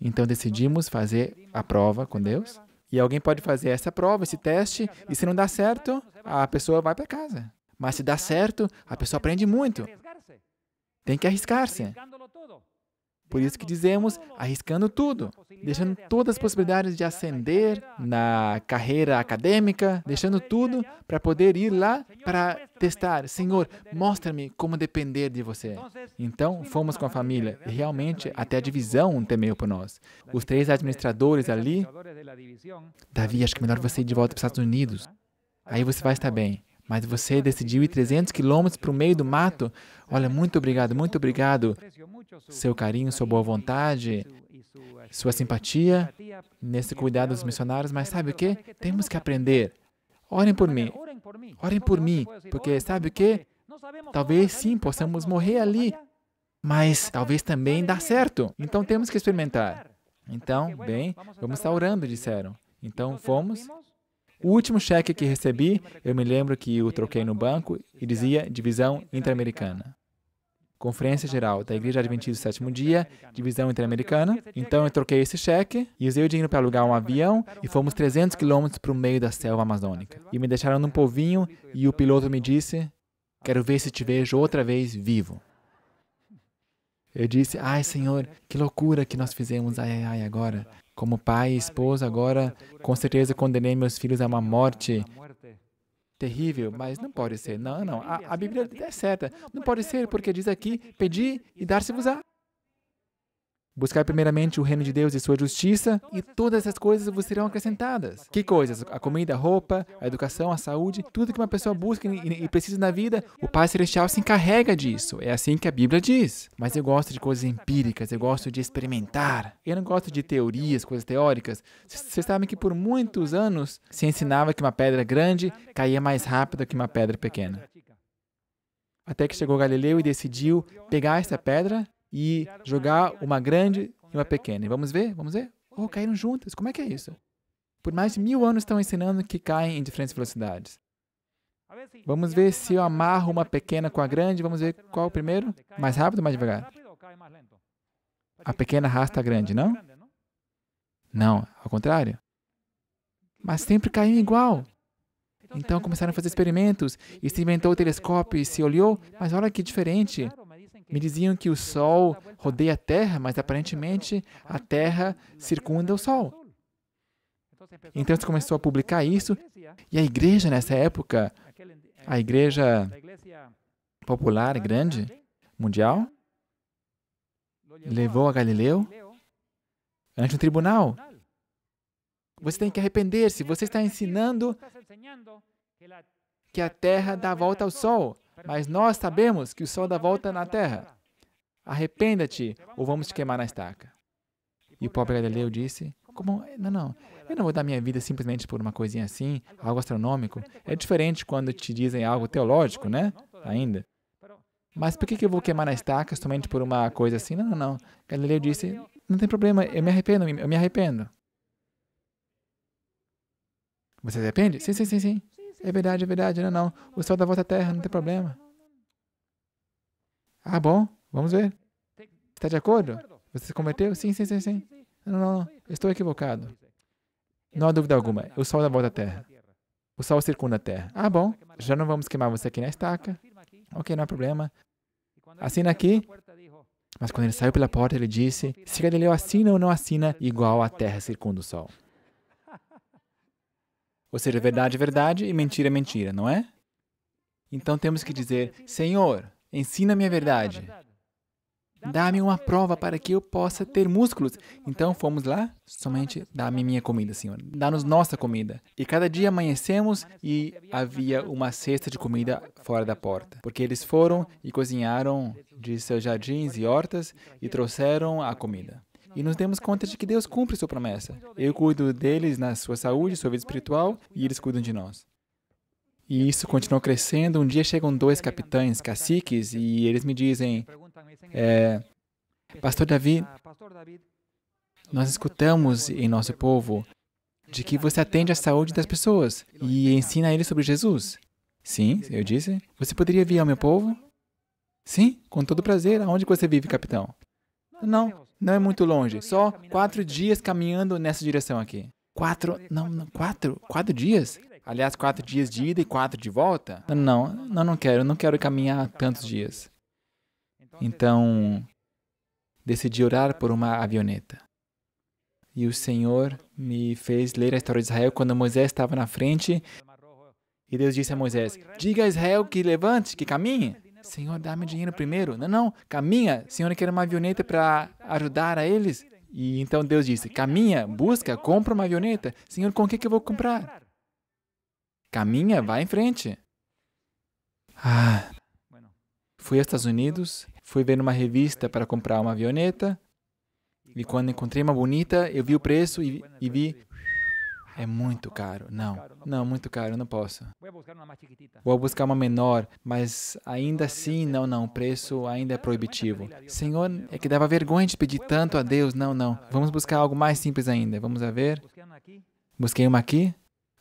Então decidimos fazer a prova com Deus. E alguém pode fazer essa prova, esse teste, e se não dá certo, a pessoa vai para casa. Mas se dá certo, a pessoa aprende muito. Tem que arriscar-se. Por isso que dizemos arriscando tudo, deixando todas as possibilidades de ascender na carreira acadêmica, deixando tudo para poder ir lá para testar. Senhor, mostra-me como depender de você. Então, fomos com a família e realmente até a divisão temeu por nós. Os três administradores ali, Davi, acho que é melhor você ir de volta para os Estados Unidos. Aí você vai estar bem. Mas você decidiu ir 300 quilômetros para o meio do mato? Olha, muito obrigado, muito obrigado. Seu carinho, sua boa vontade, sua simpatia nesse cuidado dos missionários. Mas sabe o que? Temos que aprender. Orem por mim. Orem por mim, porque sabe o que? Talvez sim possamos morrer ali, mas talvez também dá certo. Então temos que experimentar. Então, bem, vamos estar orando, disseram. Então fomos o último cheque que recebi, eu me lembro que o troquei no banco e dizia Divisão Interamericana. Conferência Geral da Igreja Adventista do Sétimo Dia, Divisão Interamericana. Então eu troquei esse cheque e usei o dinheiro para alugar um avião e fomos 300 quilômetros para o meio da selva amazônica. E me deixaram num povinho e o piloto me disse: Quero ver se te vejo outra vez vivo. Eu disse: Ai, Senhor, que loucura que nós fizemos, ai, ai, ai, agora. Como pai e esposa, agora com certeza condenei meus filhos a uma morte terrível, mas não pode ser. Não, não. A, a Bíblia é certa. Não pode ser, porque diz aqui: pedi e dar-se-vos-á. Buscar primeiramente o reino de Deus e sua justiça, e todas essas coisas vos serão acrescentadas. Que coisas? A comida, a roupa, a educação, a saúde, tudo que uma pessoa busca e precisa na vida, o Pai Celestial se encarrega disso. É assim que a Bíblia diz. Mas eu gosto de coisas empíricas, eu gosto de experimentar. Eu não gosto de teorias, coisas teóricas. Vocês sabem que por muitos anos se ensinava que uma pedra grande caía mais rápido que uma pedra pequena. Até que chegou Galileu e decidiu pegar essa pedra e jogar uma grande e uma pequena. E vamos ver? Vamos ver? Oh, caíram juntas. Como é que é isso? Por mais de mil anos estão ensinando que caem em diferentes velocidades. Vamos ver se eu amarro uma pequena com a grande. Vamos ver qual o primeiro? Mais rápido ou mais devagar? A pequena arrasta a grande, não? Não, ao contrário. Mas sempre caiu igual. Então começaram a fazer experimentos e se inventou o telescópio e se olhou, mas olha que diferente. Me diziam que o Sol rodeia a Terra, mas aparentemente a Terra circunda o Sol. Então se começou a publicar isso, e a igreja nessa época, a igreja popular, grande, mundial, levou a Galileu ante um tribunal. Você tem que arrepender-se, você está ensinando que a Terra dá volta ao Sol. Mas nós sabemos que o sol dá volta na terra. Arrependa-te, ou vamos te queimar na estaca. E o pobre Galileu disse: Como? Não, não. Eu não vou dar minha vida simplesmente por uma coisinha assim, algo astronômico. É diferente quando te dizem algo teológico, né? Ainda. Mas por que, que eu vou queimar na estaca somente por uma coisa assim? Não, não, não. Galileu disse: Não tem problema, eu me arrependo, eu me arrependo. Você se arrepende? Sim, sim, sim, sim. É verdade, é verdade, não, né? não. O céu dá volta à terra, não tem problema. Ah, bom, vamos ver. Está de acordo? Você se converteu? Sim, sim, sim, sim. Não, não, não. Estou equivocado. Não há dúvida alguma. O sol dá volta à terra. O sol circunda a terra. Ah, bom. Já não vamos queimar você aqui na estaca. Ok, não há problema. Assina aqui. Mas quando ele saiu pela porta, ele disse: se Galileu assina ou não assina, igual a terra circunda o sol. Ou seja, verdade é verdade e mentira é mentira, não é? Então temos que dizer: Senhor, ensina-me a verdade. Dá-me uma prova para que eu possa ter músculos. Então fomos lá, somente dá-me minha comida, Senhor. Dá-nos nossa comida. E cada dia amanhecemos e havia uma cesta de comida fora da porta. Porque eles foram e cozinharam de seus jardins e hortas e trouxeram a comida e nos demos conta de que Deus cumpre sua promessa. Eu cuido deles na sua saúde, sua vida espiritual, e eles cuidam de nós. E isso continuou crescendo. Um dia chegam dois capitães, caciques, e eles me dizem: é, Pastor Davi, nós escutamos em nosso povo de que você atende à saúde das pessoas e ensina a eles sobre Jesus. Sim, eu disse. Você poderia vir ao meu povo? Sim, com todo prazer. Aonde você vive, capitão? Não, não é muito longe. Só quatro dias caminhando nessa direção aqui. Quatro, não, não, quatro, quatro dias? Aliás, quatro dias de ida e quatro de volta? Não, não, não quero, não quero caminhar tantos dias. Então, decidi orar por uma avioneta. E o Senhor me fez ler a história de Israel quando Moisés estava na frente. E Deus disse a Moisés: Diga a Israel que levante, que caminhe. Senhor, dá-me dinheiro primeiro. Não, não, caminha. Senhor, eu quero uma avioneta para ajudar a eles. E então Deus disse: Caminha, busca, compra uma avioneta. Senhor, com o que, que eu vou comprar? Caminha, vai em frente. Ah. Fui aos Estados Unidos, fui ver uma revista para comprar uma avioneta. E quando encontrei uma bonita, eu vi o preço e, e vi é muito caro. Não, não, muito caro, não posso. Vou buscar uma menor, mas ainda assim, não, não, o preço ainda é proibitivo. Senhor, é que dava vergonha de pedir tanto a Deus. Não, não. Vamos buscar algo mais simples ainda. Vamos a ver. Busquei uma aqui.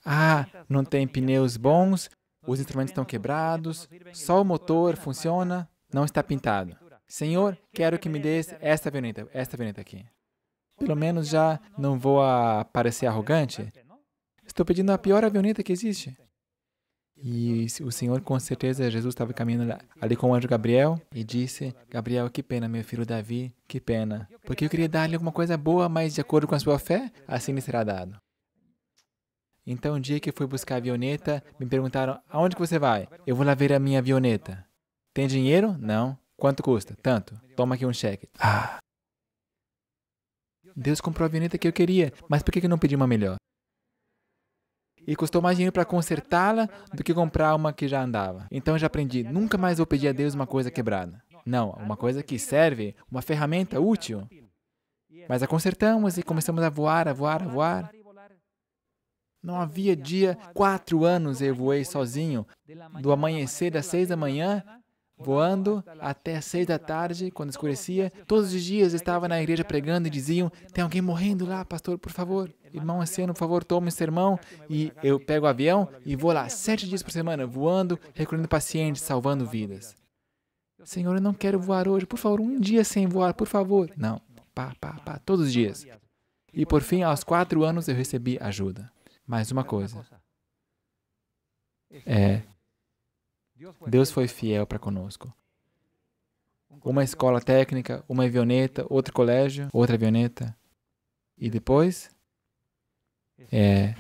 Ah, não tem pneus bons, os instrumentos estão quebrados, só o motor funciona, não está pintado. Senhor, quero que me dê esta vinheta, esta vinheta aqui. Pelo menos já não vou aparecer arrogante. Estou pedindo a pior avioneta que existe. E o Senhor, com certeza, Jesus estava caminhando ali com o anjo Gabriel e disse: Gabriel, que pena, meu filho Davi, que pena. Porque eu queria dar-lhe alguma coisa boa, mas de acordo com a sua fé, assim lhe será dado. Então, um dia que eu fui buscar a avioneta, me perguntaram: aonde que você vai? Eu vou lá ver a minha avioneta. Tem dinheiro? Não. Quanto custa? Tanto. Toma aqui um cheque. Ah! Deus comprou a avioneta que eu queria, mas por que eu não pedi uma melhor? e custou mais dinheiro para consertá-la do que comprar uma que já andava. Então eu já aprendi, nunca mais vou pedir a Deus uma coisa quebrada. Não, uma coisa que serve, uma ferramenta útil. Mas a consertamos e começamos a voar, a voar, a voar. Não havia dia, quatro anos eu voei sozinho, do amanhecer às seis da manhã voando até seis da tarde, quando escurecia. Todos os dias estava na igreja pregando e diziam: Tem alguém morrendo lá, pastor, por favor. Irmão anciano, por favor, tome esse sermão. E eu pego o avião e vou lá sete dias por semana, voando, recolhendo pacientes, salvando vidas. Senhor, eu não quero voar hoje, por favor, um dia sem voar, por favor. Não, pá, pá, pá, todos os dias. E por fim, aos quatro anos, eu recebi ajuda. Mais uma coisa. É, Deus foi fiel para conosco. Uma escola técnica, uma avioneta, outro colégio, outra avioneta. E depois? É.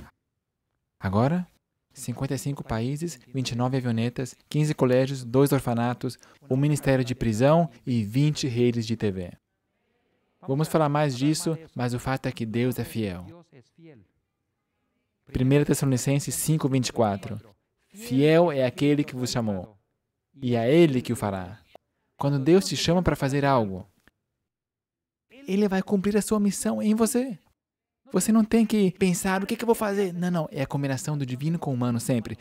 Agora? 55 países, 29 avionetas, 15 colégios, 2 orfanatos, um ministério de prisão e 20 redes de TV. Vamos falar mais disso, mas o fato é que Deus é fiel. 1 Tessalonicenses 5:24. Fiel é aquele que vos chamou, e a é ele que o fará. Quando Deus te chama para fazer algo, ele vai cumprir a sua missão em você. Você não tem que pensar o que, é que eu vou fazer. Não, não. É a combinação do divino com o humano sempre.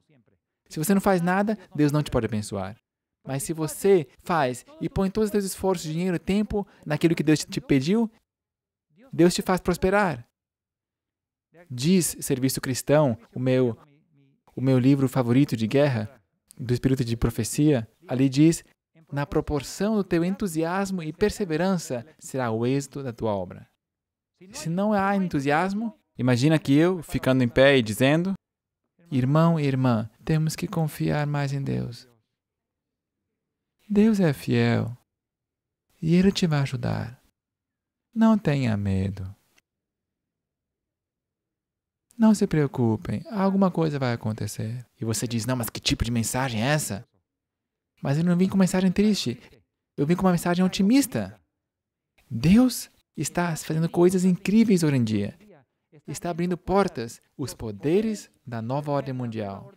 Se você não faz nada, Deus não te pode abençoar. Mas se você faz e põe todos os seus esforços, dinheiro, tempo naquilo que Deus te pediu, Deus te faz prosperar. Diz serviço cristão, o meu o meu livro favorito de guerra, do Espírito de Profecia, ali diz: na proporção do teu entusiasmo e perseverança será o êxito da tua obra. Se não há entusiasmo, imagina que eu, ficando em pé e dizendo: Irmão e irmã, temos que confiar mais em Deus. Deus é fiel e Ele te vai ajudar. Não tenha medo. Não se preocupem, alguma coisa vai acontecer. E você diz: Não, mas que tipo de mensagem é essa? Mas eu não vim com uma mensagem triste. Eu vim com uma mensagem otimista. Deus está fazendo coisas incríveis hoje em dia. Está abrindo portas, os poderes da nova ordem mundial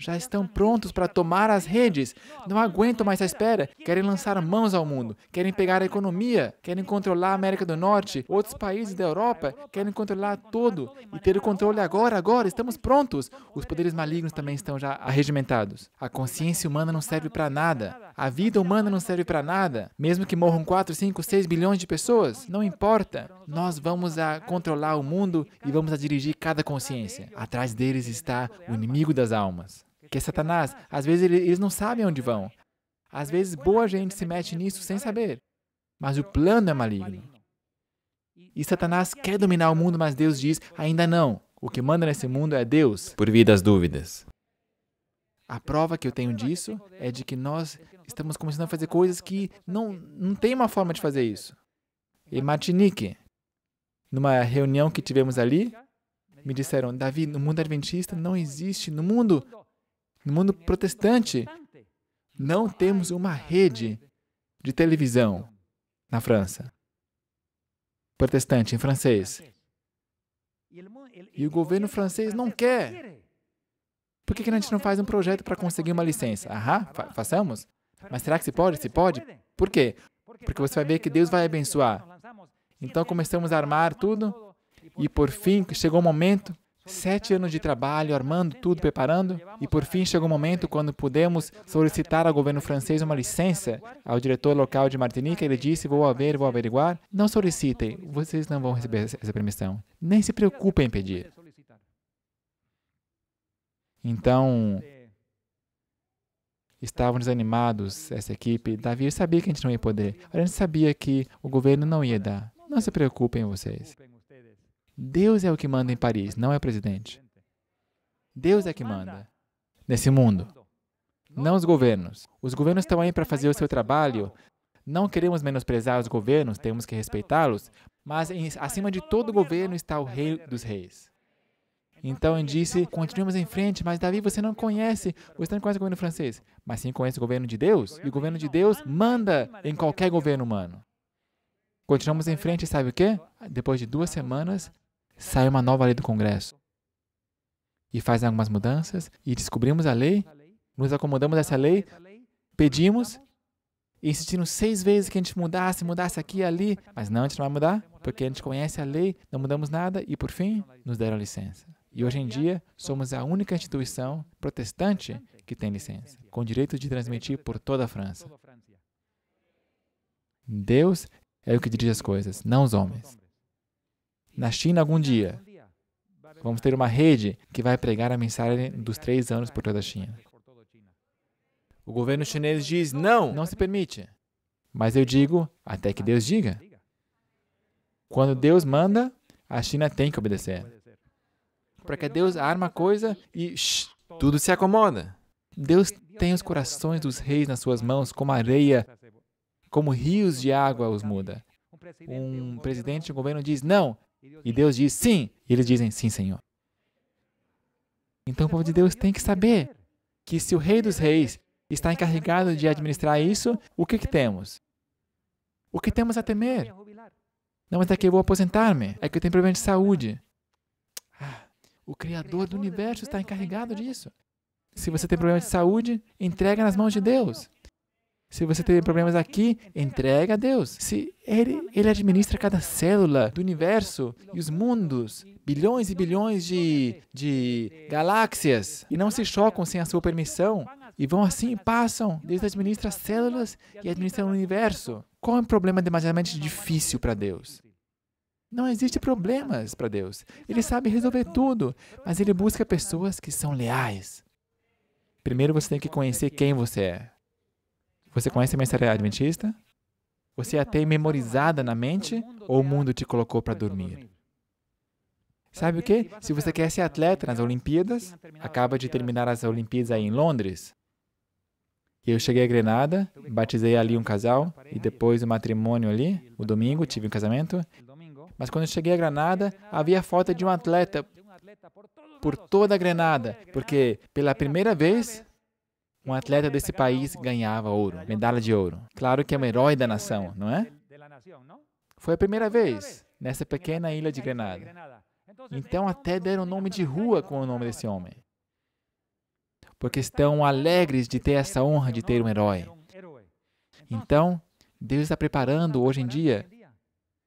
já estão prontos para tomar as redes. Não aguentam mais a espera. Querem lançar mãos ao mundo. Querem pegar a economia. Querem controlar a América do Norte, outros países da Europa. Querem controlar todo e ter o controle agora, agora. Estamos prontos. Os poderes malignos também estão já arregimentados. A consciência humana não serve para nada. A vida humana não serve para nada. Mesmo que morram 4, 5, 6 bilhões de pessoas, não importa. Nós vamos a controlar o mundo e vamos a dirigir cada consciência. Atrás deles está o inimigo das almas que é Satanás. Às vezes eles não sabem onde vão. Às vezes boa gente se mete nisso sem saber. Mas o plano é maligno. E Satanás quer dominar o mundo, mas Deus diz: ainda não. O que manda nesse mundo é Deus. Por via das dúvidas. A prova que eu tenho disso é de que nós estamos começando a fazer coisas que não, não tem uma forma de fazer isso. E Martinique, numa reunião que tivemos ali, me disseram: Davi, no mundo adventista não existe, no mundo no mundo protestante, não temos uma rede de televisão na França. Protestante em francês. E o governo francês não quer. Por que, a gente não faz um projeto para conseguir uma licença? Aham, fa façamos. Mas será que se pode? Se pode? Por quê? Porque você vai ver que Deus vai abençoar. Então começamos a armar tudo e por fim chegou o momento Sete anos de trabalho, armando tudo, preparando, e por fim chegou o um momento quando pudemos solicitar ao governo francês uma licença. Ao diretor local de Martinica, ele disse: Vou ver, vou averiguar. Não solicitem, vocês não vão receber essa permissão. Nem se preocupem em pedir. Então, estavam desanimados, essa equipe. Davi sabia que a gente não ia poder. A gente sabia que o governo não ia dar. Não se preocupem vocês. Deus é o que manda em Paris, não é o presidente. Deus é que manda nesse mundo, não os governos. Os governos estão aí para fazer o seu trabalho. Não queremos menosprezar os governos, temos que respeitá-los, mas em, acima de todo governo está o Rei dos Reis. Então ele disse: continuemos em frente, mas Davi, você não conhece, você não conhece o governo francês, mas sim conhece o governo de Deus, e o governo de Deus manda em qualquer governo humano. Continuamos em frente, sabe o quê? Depois de duas semanas, sai uma nova lei do Congresso e faz algumas mudanças e descobrimos a lei, nos acomodamos a essa lei, pedimos e insistimos seis vezes que a gente mudasse, mudasse aqui e ali, mas não, a gente não vai mudar, porque a gente conhece a lei, não mudamos nada e por fim nos deram licença. E hoje em dia somos a única instituição protestante que tem licença, com direito de transmitir por toda a França. Deus é o que dirige as coisas, não os homens na China algum dia. Vamos ter uma rede que vai pregar a mensagem dos três anos por toda a China. O governo chinês diz não, não se permite. Mas eu digo, até que Deus diga. Quando Deus manda, a China tem que obedecer. Porque Deus arma a coisa e shh, tudo se acomoda. Deus tem os corações dos reis nas suas mãos como areia, como rios de água os muda. Um presidente do um governo diz não, e Deus diz sim. E eles dizem sim, Senhor. Então o povo de Deus tem que saber que se o Rei dos Reis está encarregado de administrar isso, o que, que temos? O que temos a temer? Não, mas é que eu vou aposentar-me. É que eu tenho problema de saúde. Ah, o Criador do universo está encarregado disso. Se você tem problema de saúde, entrega nas mãos de Deus. Se você tem problemas aqui, entrega a Deus. Se ele, ele administra cada célula do universo e os mundos, bilhões e bilhões de, de galáxias, e não se chocam sem a sua permissão, e vão assim e passam. Deus administra as células e administra o universo. Qual é um problema demasiadamente difícil para Deus? Não existe problemas para Deus. Ele sabe resolver tudo, mas ele busca pessoas que são leais. Primeiro você tem que conhecer quem você é. Você conhece a mensagem adventista? Você é a tem memorizada na mente ou o mundo te colocou para dormir? Sabe o que? Se você quer ser atleta nas Olimpíadas, acaba de terminar as Olimpíadas aí em Londres. Eu cheguei a Grenada, batizei ali um casal e depois o um matrimônio ali, o domingo, tive um casamento. Mas quando eu cheguei a Granada, havia falta de um atleta por toda a Grenada, porque pela primeira vez um atleta desse país ganhava ouro, medalha de ouro. Claro que é um herói da nação, não é? Foi a primeira vez nessa pequena ilha de Grenada. Então até deram o nome de rua com o nome desse homem. Porque estão alegres de ter essa honra de ter um herói. Então, Deus está preparando hoje em dia,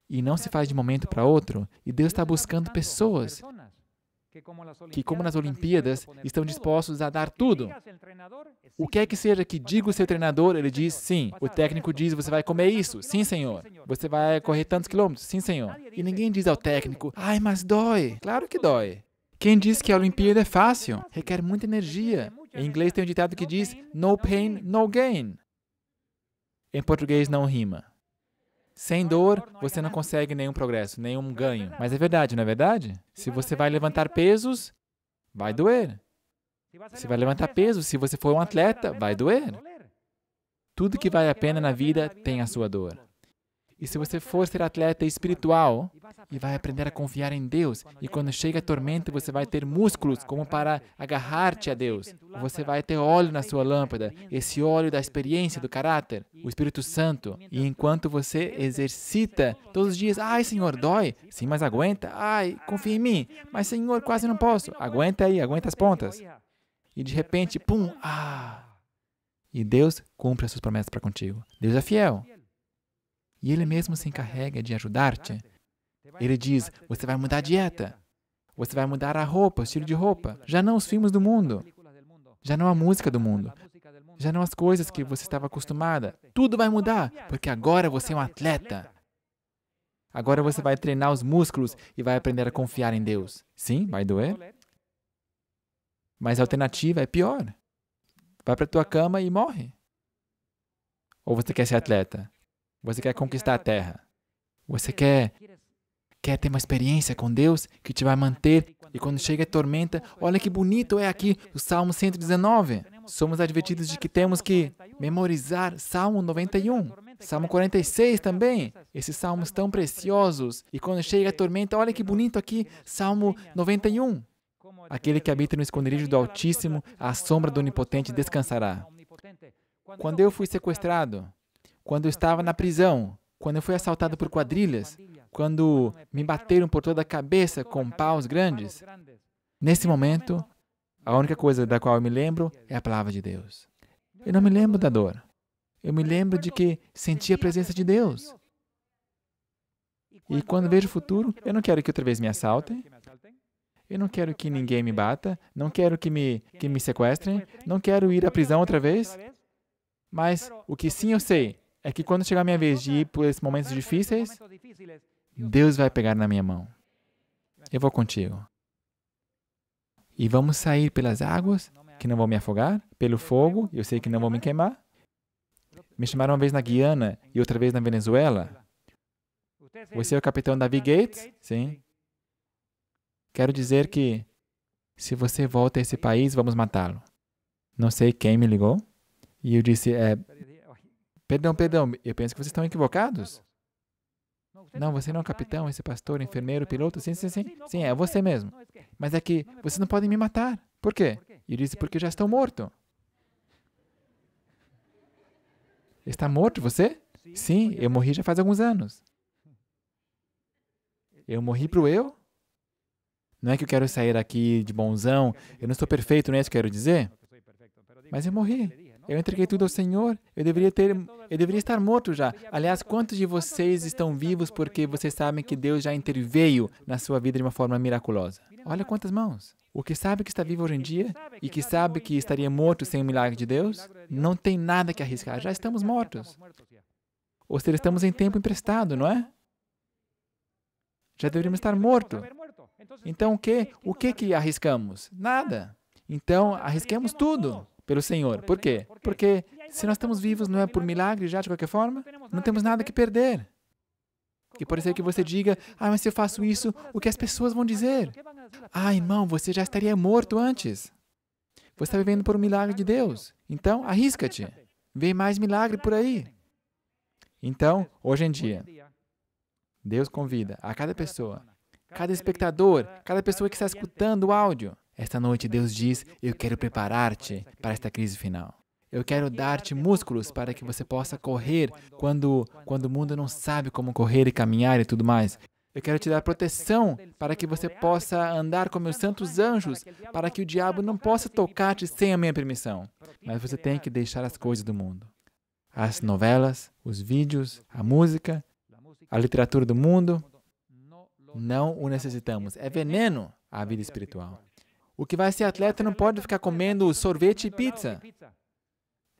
e não se faz de momento para outro, e Deus está buscando pessoas que, como nas Olimpíadas, estão dispostos a dar tudo. O que é que seja que diga o seu treinador, ele diz sim. O técnico diz: você vai comer isso? Sim, senhor. Você vai correr tantos quilômetros? Sim, senhor. E ninguém diz ao técnico: ai, mas dói. Claro que dói. Quem diz que a Olimpíada é fácil? Requer muita energia. Em inglês tem um ditado que diz: no pain, no gain. Em português não rima. Sem dor, você não consegue nenhum progresso, nenhum ganho. Mas é verdade, não é verdade? Se você vai levantar pesos, vai doer. Se vai levantar peso, se você for um atleta, vai doer. Tudo que vale a pena na vida tem a sua dor. E se você for ser atleta espiritual e vai aprender a confiar em Deus, e quando chega a tormenta, você vai ter músculos como para agarrar-te a Deus. Você vai ter óleo na sua lâmpada, esse óleo da experiência, do caráter, o Espírito Santo. E enquanto você exercita todos os dias, ai Senhor, dói, sim, mas aguenta, ai, confia em mim, mas Senhor, quase não posso, aguenta aí, aguenta as pontas. E de repente, pum, ah! E Deus cumpre as suas promessas para contigo. Deus é fiel e ele mesmo se encarrega de ajudar-te. Ele diz: Você vai mudar a dieta. Você vai mudar a roupa, o estilo de roupa. Já não os filmes do mundo. Já não a música do mundo. Já não as coisas que você estava acostumada. Tudo vai mudar, porque agora você é um atleta. Agora você vai treinar os músculos e vai aprender a confiar em Deus. Sim, vai doer. Mas a alternativa é pior. Vai para tua cama e morre. Ou você quer ser atleta? Você quer conquistar a terra. Você quer quer ter uma experiência com Deus que te vai manter. E quando chega a tormenta, olha que bonito é aqui o Salmo 119. Somos advertidos de que temos que memorizar Salmo 91, Salmo 46 também. Esses salmos tão preciosos. E quando chega a tormenta, olha que bonito aqui, Salmo 91. Aquele que habita no esconderijo do Altíssimo, à sombra do Onipotente descansará. Quando eu fui sequestrado, quando eu estava na prisão, quando eu fui assaltado por quadrilhas, quando me bateram por toda a cabeça com paus grandes. Nesse momento, a única coisa da qual eu me lembro é a palavra de Deus. Eu não me lembro da dor. Eu me lembro de que senti a presença de Deus. E quando vejo o futuro, eu não quero que outra vez me assaltem. Eu não quero que ninguém me bata, não quero que me, que me sequestrem, não quero ir à prisão outra vez. Mas o que sim eu sei é que quando chegar a minha vez de ir por esses momentos difíceis, Deus vai pegar na minha mão. Eu vou contigo. E vamos sair pelas águas, que não vão me afogar, pelo fogo, eu sei que não vão me queimar. Me chamaram uma vez na Guiana e outra vez na Venezuela. Você é o capitão Davi Gates? Sim. Quero dizer que, se você volta a esse país, vamos matá-lo. Não sei quem me ligou. E eu disse, é, Perdão, perdão, eu penso que vocês estão equivocados. Não, você não é, é capitão, esse é pastor, enfermeiro, piloto, é sim, sim, sim. Sim, é você mesmo. Mas é que vocês não podem me matar. Por quê? E disse, porque já estou morto. Está morto você? Sim, eu morri já faz alguns anos. Eu morri para o eu? Não é que eu quero sair daqui de bonzão, eu não estou perfeito, não é isso que eu quero dizer? Então, Mas eu morri. Eu entreguei tudo ao Senhor. Eu deveria ter, então, eu deveria estar morto já. Aliás, quantos de vocês estão tá vivos porque vocês sabem que Deus já interveio na sua vida de uma forma miraculosa? Olha quantas mãos. O que sabe que está vivo hoje em dia é e que sabe que estaria morto sem o milagre de Deus, não tem nada que arriscar. Já estamos mortos. Ou seja, estamos em tempo emprestado, não é? Já deveríamos estar mortos. Então, então o que? O que que arriscamos? Nada. Então arrisquemos tudo pelo Senhor. Por quê? Porque se nós estamos vivos, não é por milagre já, de qualquer forma? Não temos nada que perder. E pode ser que você diga, ah, mas se eu faço isso, o que as pessoas vão dizer? Ah, irmão, você já estaria morto antes. Você está vivendo por um milagre de Deus. Então, arrisca-te. Vem mais milagre por aí. Então, hoje em dia, Deus convida a cada pessoa, cada espectador, cada pessoa que está escutando o áudio, esta noite Deus diz: Eu quero preparar-te para esta crise final. Eu quero dar-te músculos para que você possa correr quando, quando o mundo não sabe como correr e caminhar e tudo mais. Eu quero te dar proteção para que você possa andar com meus santos anjos, para que o diabo não possa tocar-te sem a minha permissão. Mas você tem que deixar as coisas do mundo. As novelas, os vídeos, a música, a literatura do mundo. Não o necessitamos. É veneno à vida espiritual. O que vai ser atleta não pode ficar comendo sorvete e pizza.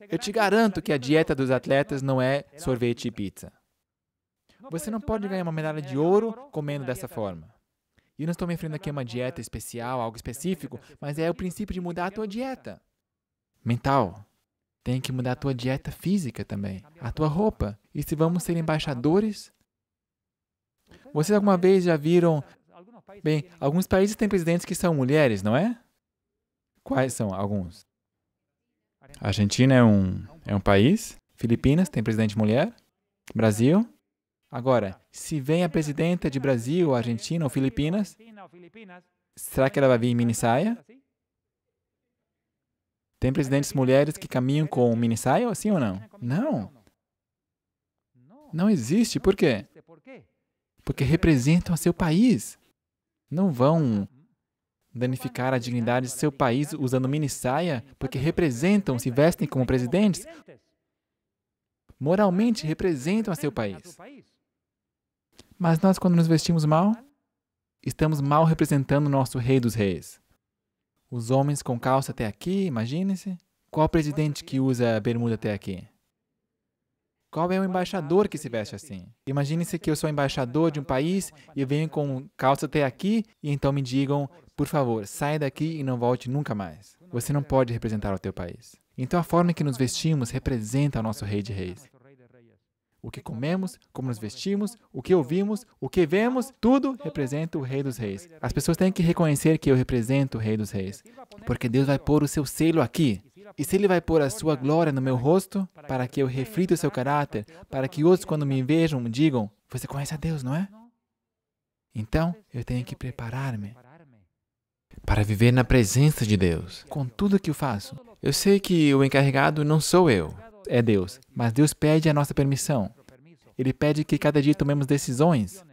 Eu te garanto que a dieta dos atletas não é sorvete e pizza. Você não pode ganhar uma medalha de ouro comendo dessa forma. E não estou me referindo aqui a uma dieta especial, algo específico, mas é o princípio de mudar a tua dieta mental. Tem que mudar a tua dieta física também, a tua roupa. E se vamos ser embaixadores? Vocês alguma vez já viram Bem, alguns países têm presidentes que são mulheres, não é? Quais são alguns? Argentina é um, é um país. Filipinas tem presidente mulher. Brasil. Agora, se vem a presidenta de Brasil, Argentina ou Filipinas, será que ela vai vir em minissaia? Tem presidentes mulheres que caminham com minissaia, assim ou não? Não. Não existe. Por quê? Porque representam o seu país. Não vão danificar a dignidade de seu país usando mini saia, porque representam, se vestem como presidentes, moralmente representam a seu país. Mas nós, quando nos vestimos mal, estamos mal representando o nosso Rei dos Reis. Os homens com calça até aqui, imagine-se. Qual presidente que usa bermuda até aqui? Qual é o embaixador que se veste assim? Imagine-se que eu sou embaixador de um país e eu venho com calça até aqui e então me digam, por favor, saia daqui e não volte nunca mais. Você não pode representar o teu país. Então a forma que nos vestimos representa o nosso rei de reis o que comemos, como nos vestimos, o que ouvimos, o que vemos, tudo representa o Rei dos Reis. As pessoas têm que reconhecer que eu represento o Rei dos Reis, porque Deus vai pôr o seu selo aqui. E se Ele vai pôr a sua glória no meu rosto, para que eu reflita o seu caráter, para que outros, quando me vejam, digam: Você conhece a Deus, não é? Então, eu tenho que preparar-me para viver na presença de Deus, com tudo que eu faço. Eu sei que o encarregado não sou eu, é Deus, mas Deus pede a nossa permissão. Ele pede que cada dia tomemos decisões.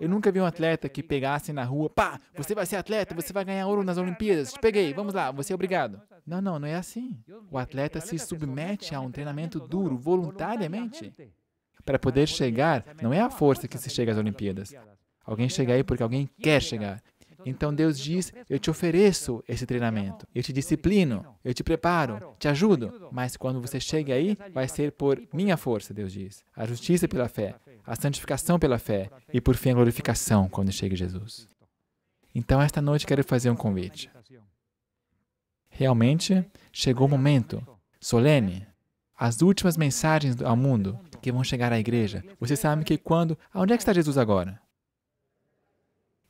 Eu nunca vi um atleta que pegasse na rua, pá, você vai ser atleta, você vai ganhar ouro nas Olimpíadas, te peguei, vamos lá, você é obrigado. Não, não, não é assim. O atleta se submete a um treinamento duro, voluntariamente. Para poder chegar, não é a força que se chega às Olimpíadas. Alguém chega aí porque alguém quer chegar. Então Deus diz: Eu te ofereço esse treinamento, eu te disciplino, eu te preparo, te ajudo. Mas quando você chega aí, vai ser por minha força, Deus diz. A justiça pela fé, a santificação pela fé e por fim a glorificação quando chega Jesus. Então esta noite quero fazer um convite. Realmente chegou o momento solene, as últimas mensagens ao mundo que vão chegar à igreja. Você sabe que quando. Onde é que está Jesus agora?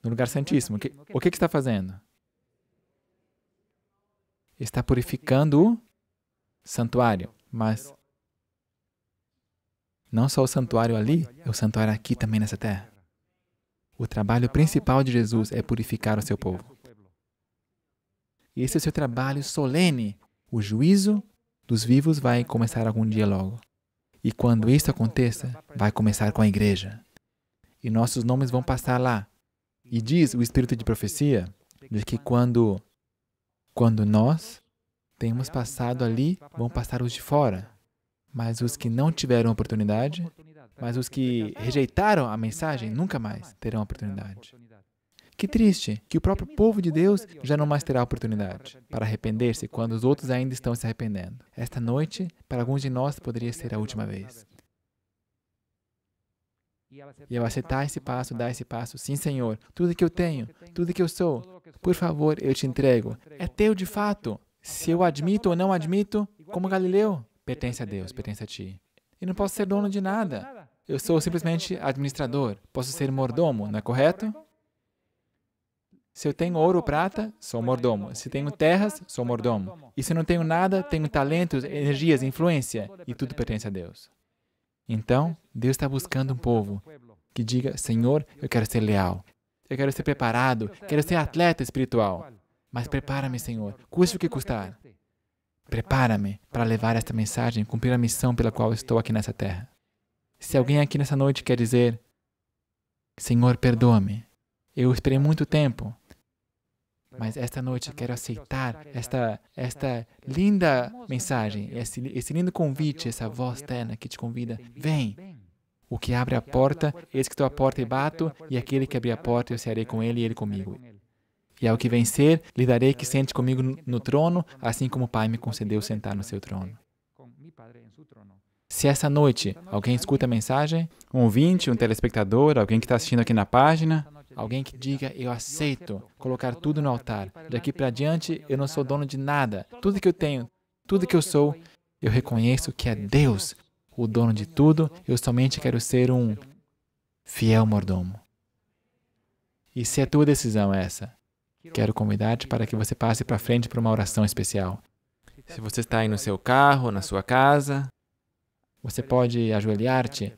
no lugar santíssimo. O que, o que, que está fazendo? Está purificando o santuário, mas não só o santuário ali, é o santuário aqui também nessa terra. O trabalho principal de Jesus é purificar o seu povo. Esse é o seu trabalho solene. O juízo dos vivos vai começar algum dia logo. E quando isso aconteça, vai começar com a igreja. E nossos nomes vão passar lá e diz o espírito de profecia de que quando, quando nós temos passado ali, vão passar os de fora. Mas os que não tiveram oportunidade, mas os que rejeitaram a mensagem, nunca mais terão oportunidade. Que triste que o próprio povo de Deus já não mais terá oportunidade para arrepender-se quando os outros ainda estão se arrependendo. Esta noite, para alguns de nós, poderia ser a última vez. E eu aceitar esse passo, dar esse passo. Sim, Senhor, tudo que eu tenho, tudo que eu sou, por favor, eu te então, entrego. É teu de fato. Então, se eu admito ou não admito, como Galileu, pertence a Deus, pertence a ti. E não posso ser dono de nada. Eu sou simplesmente administrador. Posso ser mordomo, não é tá correto? Se eu tenho ouro ou então, prata, sou mordomo. Se tenho terras, sou mordomo. E se não tenho nada, tenho talentos, energias, influência. E tudo pertence a Deus. Então, Deus está buscando um povo que diga: Senhor, eu quero ser leal, eu quero ser preparado, quero ser atleta espiritual. Mas prepara-me, Senhor, custe o que custar. Prepara-me para levar esta mensagem, cumprir a missão pela qual estou aqui nessa terra. Se alguém aqui nessa noite quer dizer: Senhor, perdoa-me, eu esperei muito tempo mas esta noite quero aceitar esta, esta linda mensagem, esse, esse lindo convite, essa voz terna que te convida. Vem! O que abre a porta, eis que estou à porta e bato, e aquele que abrir a porta eu cearei com ele e ele comigo. E ao que vencer, lhe darei que sente comigo no trono, assim como o Pai me concedeu sentar no seu trono. Se essa noite alguém escuta a mensagem, um ouvinte, um telespectador, alguém que está assistindo aqui na página, Alguém que diga, eu aceito colocar tudo no altar. Daqui para diante, eu não sou dono de nada. Tudo que eu tenho, tudo que eu sou, eu reconheço que é Deus o dono de tudo. Eu somente quero ser um fiel mordomo. E se é tua decisão essa, quero convidar-te para que você passe para frente para uma oração especial. Se você está aí no seu carro, na sua casa, você pode ajoelhar-te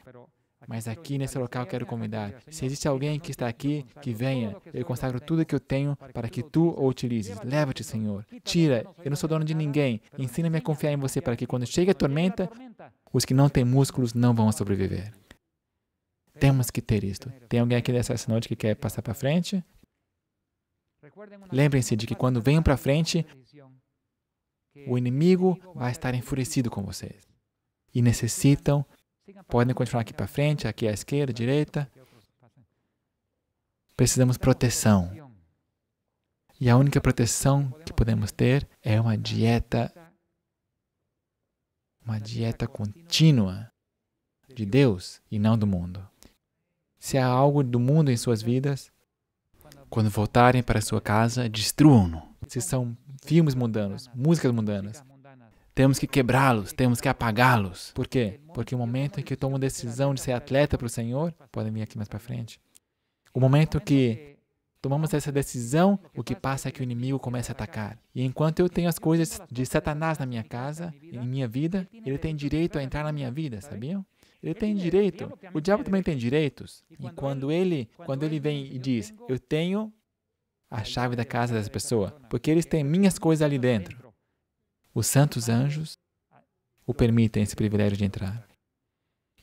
mas aqui nesse local quero convidar. Se existe alguém que está aqui, que venha. Eu consagro tudo que eu tenho para que tu o utilizes. Leva-te, Senhor. Tira. Eu não sou dono de ninguém. Ensina-me a confiar em você para que quando chegue a tormenta, os que não têm músculos não vão sobreviver. Temos que ter isto. Tem alguém aqui nessa noite que quer passar para frente? Lembrem-se de que quando venham para frente, o inimigo vai estar enfurecido com vocês e necessitam Podem continuar aqui para frente, aqui à esquerda, à direita. Precisamos proteção. E a única proteção que podemos ter é uma dieta, uma dieta contínua de Deus e não do mundo. Se há algo do mundo em suas vidas, quando voltarem para sua casa, destruam-no. Se são filmes mundanos, músicas mundanas, temos que quebrá-los, temos que apagá-los. Por quê? Porque o momento em que eu tomo a decisão de ser atleta para o Senhor, podem vir aqui mais para frente. O momento que tomamos essa decisão, o que passa é que o inimigo começa a atacar. E enquanto eu tenho as coisas de Satanás na minha casa, em minha vida, ele tem direito a entrar na minha vida, sabiam? Ele tem direito. O diabo também tem direitos. E quando ele, quando ele vem e diz, eu tenho a chave da casa dessa pessoa, porque eles têm minhas coisas ali dentro. Os santos anjos o permitem esse privilégio de entrar.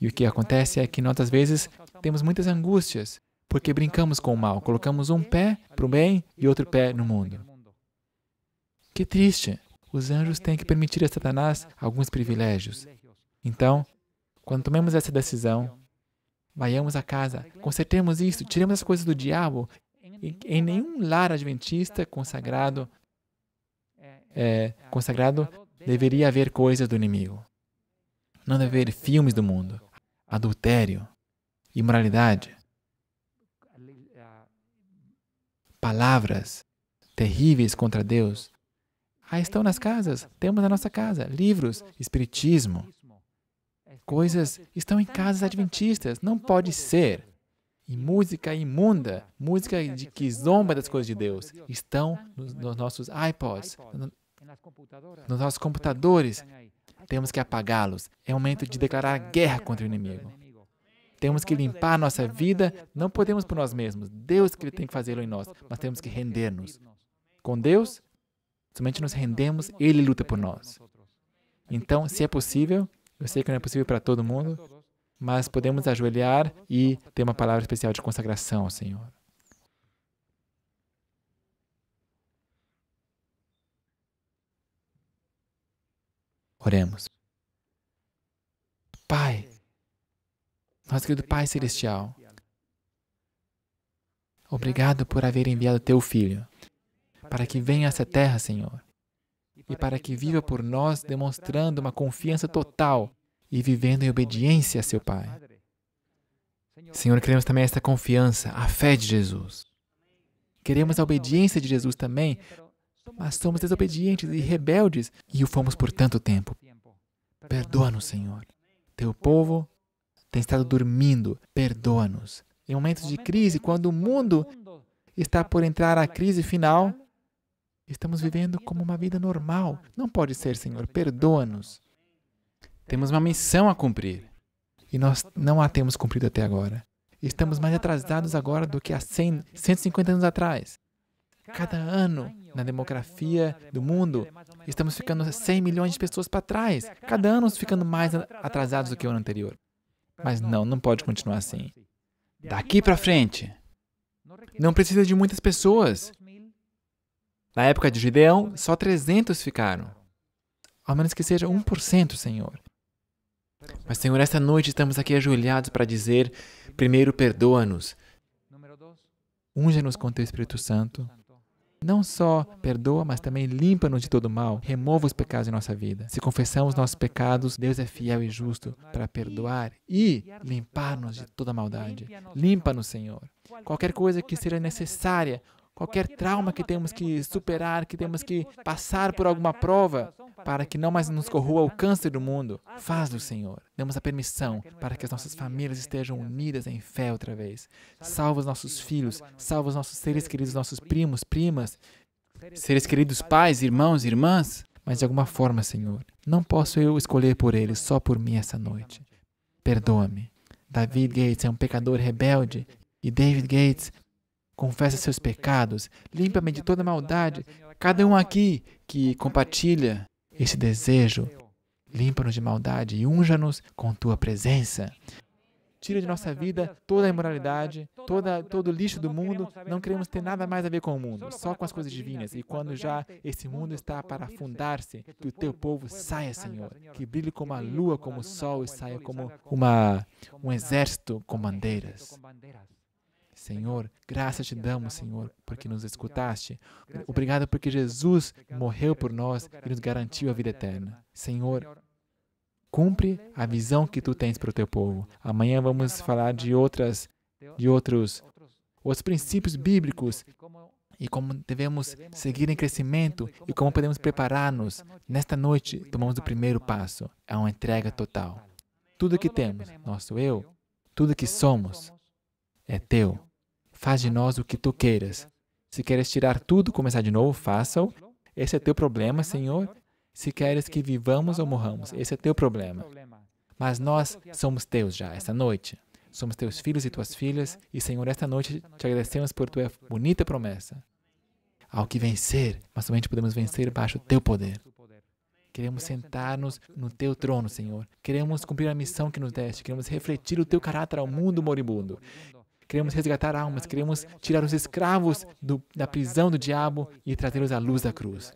E o que acontece é que nós, às vezes, temos muitas angústias porque brincamos com o mal, colocamos um pé para o bem e outro pé no mundo. Que triste! Os anjos têm que permitir a Satanás alguns privilégios. Então, quando tomemos essa decisão, vayamos a casa, consertemos isso, tiremos as coisas do diabo. em nenhum lar adventista consagrado é, consagrado, deveria haver coisas do inimigo. Não deve haver filmes do mundo, adultério, imoralidade, palavras terríveis contra Deus. Ah, estão nas casas, temos na nossa casa livros, espiritismo. Coisas estão em casas adventistas, não pode ser. E música imunda, música de que zomba das coisas de Deus, estão nos, nos nossos iPods, nos nossos computadores, temos que apagá-los. É momento de declarar guerra contra o inimigo. Temos que limpar nossa vida. Não podemos por nós mesmos. Deus que tem que fazê-lo em nós. Mas temos que render-nos. Com Deus, somente nos rendemos, Ele luta por nós. Então, se é possível, eu sei que não é possível para todo mundo, mas podemos ajoelhar e ter uma palavra especial de consagração ao Senhor. Oremos. Pai, nosso querido Pai Celestial, obrigado por haver enviado teu Filho para que venha a essa terra, Senhor, e para que viva por nós, demonstrando uma confiança total e vivendo em obediência a seu Pai. Senhor, queremos também esta confiança, a fé de Jesus. Queremos a obediência de Jesus também mas somos desobedientes e rebeldes e o fomos por tanto tempo. Perdoa-nos, Senhor. Teu povo tem estado dormindo. Perdoa-nos. Em momentos de crise, quando o mundo está por entrar à crise final, estamos vivendo como uma vida normal. Não pode ser, Senhor. Perdoa-nos. Temos uma missão a cumprir. E nós não a temos cumprido até agora. Estamos mais atrasados agora do que há 100, 150 anos atrás. Cada ano, na demografia do mundo, estamos ficando 100 milhões de pessoas para trás. Cada ano estamos ficando mais atrasados do que o ano anterior. Mas não, não pode continuar assim. Daqui para frente, não precisa de muitas pessoas. Na época de Gideão, só 300 ficaram. Ao menos que seja 1%, Senhor. Mas, Senhor, esta noite estamos aqui ajoelhados para dizer: primeiro, perdoa-nos. unja nos com teu Espírito Santo não só perdoa, mas também limpa-nos de todo mal, remova os pecados em nossa vida. Se confessamos nossos pecados, Deus é fiel e justo para perdoar e limpar-nos de toda maldade. Limpa-nos, Senhor. Qualquer coisa que seja necessária qualquer trauma que temos que superar, que temos que passar por alguma prova, para que não mais nos corroa o câncer do mundo. faz o Senhor. Demos a permissão para que as nossas famílias estejam unidas em fé outra vez. Salva os nossos filhos, salva os nossos seres queridos, nossos primos, primas, seres queridos pais, irmãos, irmãs. Mas de alguma forma, Senhor, não posso eu escolher por eles, só por mim essa noite. Perdoa-me. David Gates é um pecador rebelde e David Gates confessa seus pecados, limpa-me de toda maldade. Cada um aqui que compartilha esse desejo, limpa-nos de maldade e unja-nos com tua presença. Tira de nossa vida toda a imoralidade, toda, todo o lixo do mundo. Não queremos ter nada mais a ver com o mundo, só com as coisas divinas. E quando já esse mundo está para afundar-se, que o teu povo saia, Senhor. Que brilhe como a lua, como o sol e saia como uma, um exército com bandeiras. Senhor. Graças te damos, Senhor, porque nos escutaste. Obrigado porque Jesus morreu por nós e nos garantiu a vida eterna. Senhor, cumpre a é visão que tu tens para o teu povo. Amanhã vamos falar de outras de outros os princípios bíblicos e como devemos seguir em crescimento e como podemos preparar-nos. Nesta noite, tomamos o primeiro passo, é uma entrega total. Então tudo que temos, nosso eu, tudo que somos, é teu. Faz de nós o que tu queiras. Se queres tirar tudo, e começar de novo, faça-o. Esse é teu problema, Senhor. Se queres que vivamos ou morramos, esse é teu problema. Mas nós somos teus já, esta noite. Somos teus filhos e tuas filhas. E, Senhor, esta noite te agradecemos por tua bonita promessa. Ao que vencer, mas somente podemos vencer baixo o teu poder. Queremos sentar-nos no teu trono, Senhor. Queremos cumprir a missão que nos deste. Queremos refletir o teu caráter ao mundo moribundo. Queremos resgatar almas, queremos tirar os escravos do, da prisão do diabo e trazê-los à luz da cruz.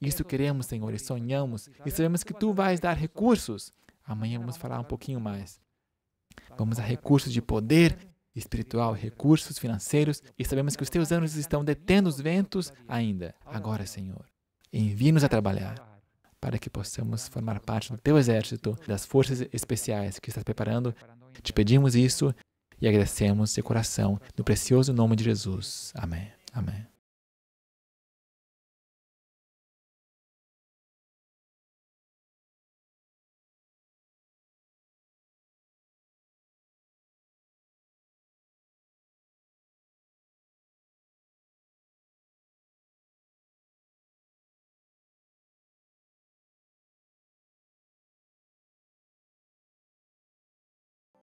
Isso queremos, Senhor, e sonhamos, e sabemos que Tu vais dar recursos. Amanhã vamos falar um pouquinho mais. Vamos a recursos de poder espiritual, recursos financeiros, e sabemos que os Teus anos estão detendo os ventos ainda. Agora, Senhor, envie-nos a trabalhar para que possamos formar parte do teu exército, das forças especiais que estás preparando. Te pedimos isso e agradecemos de coração no precioso nome de Jesus. Amém. Amém.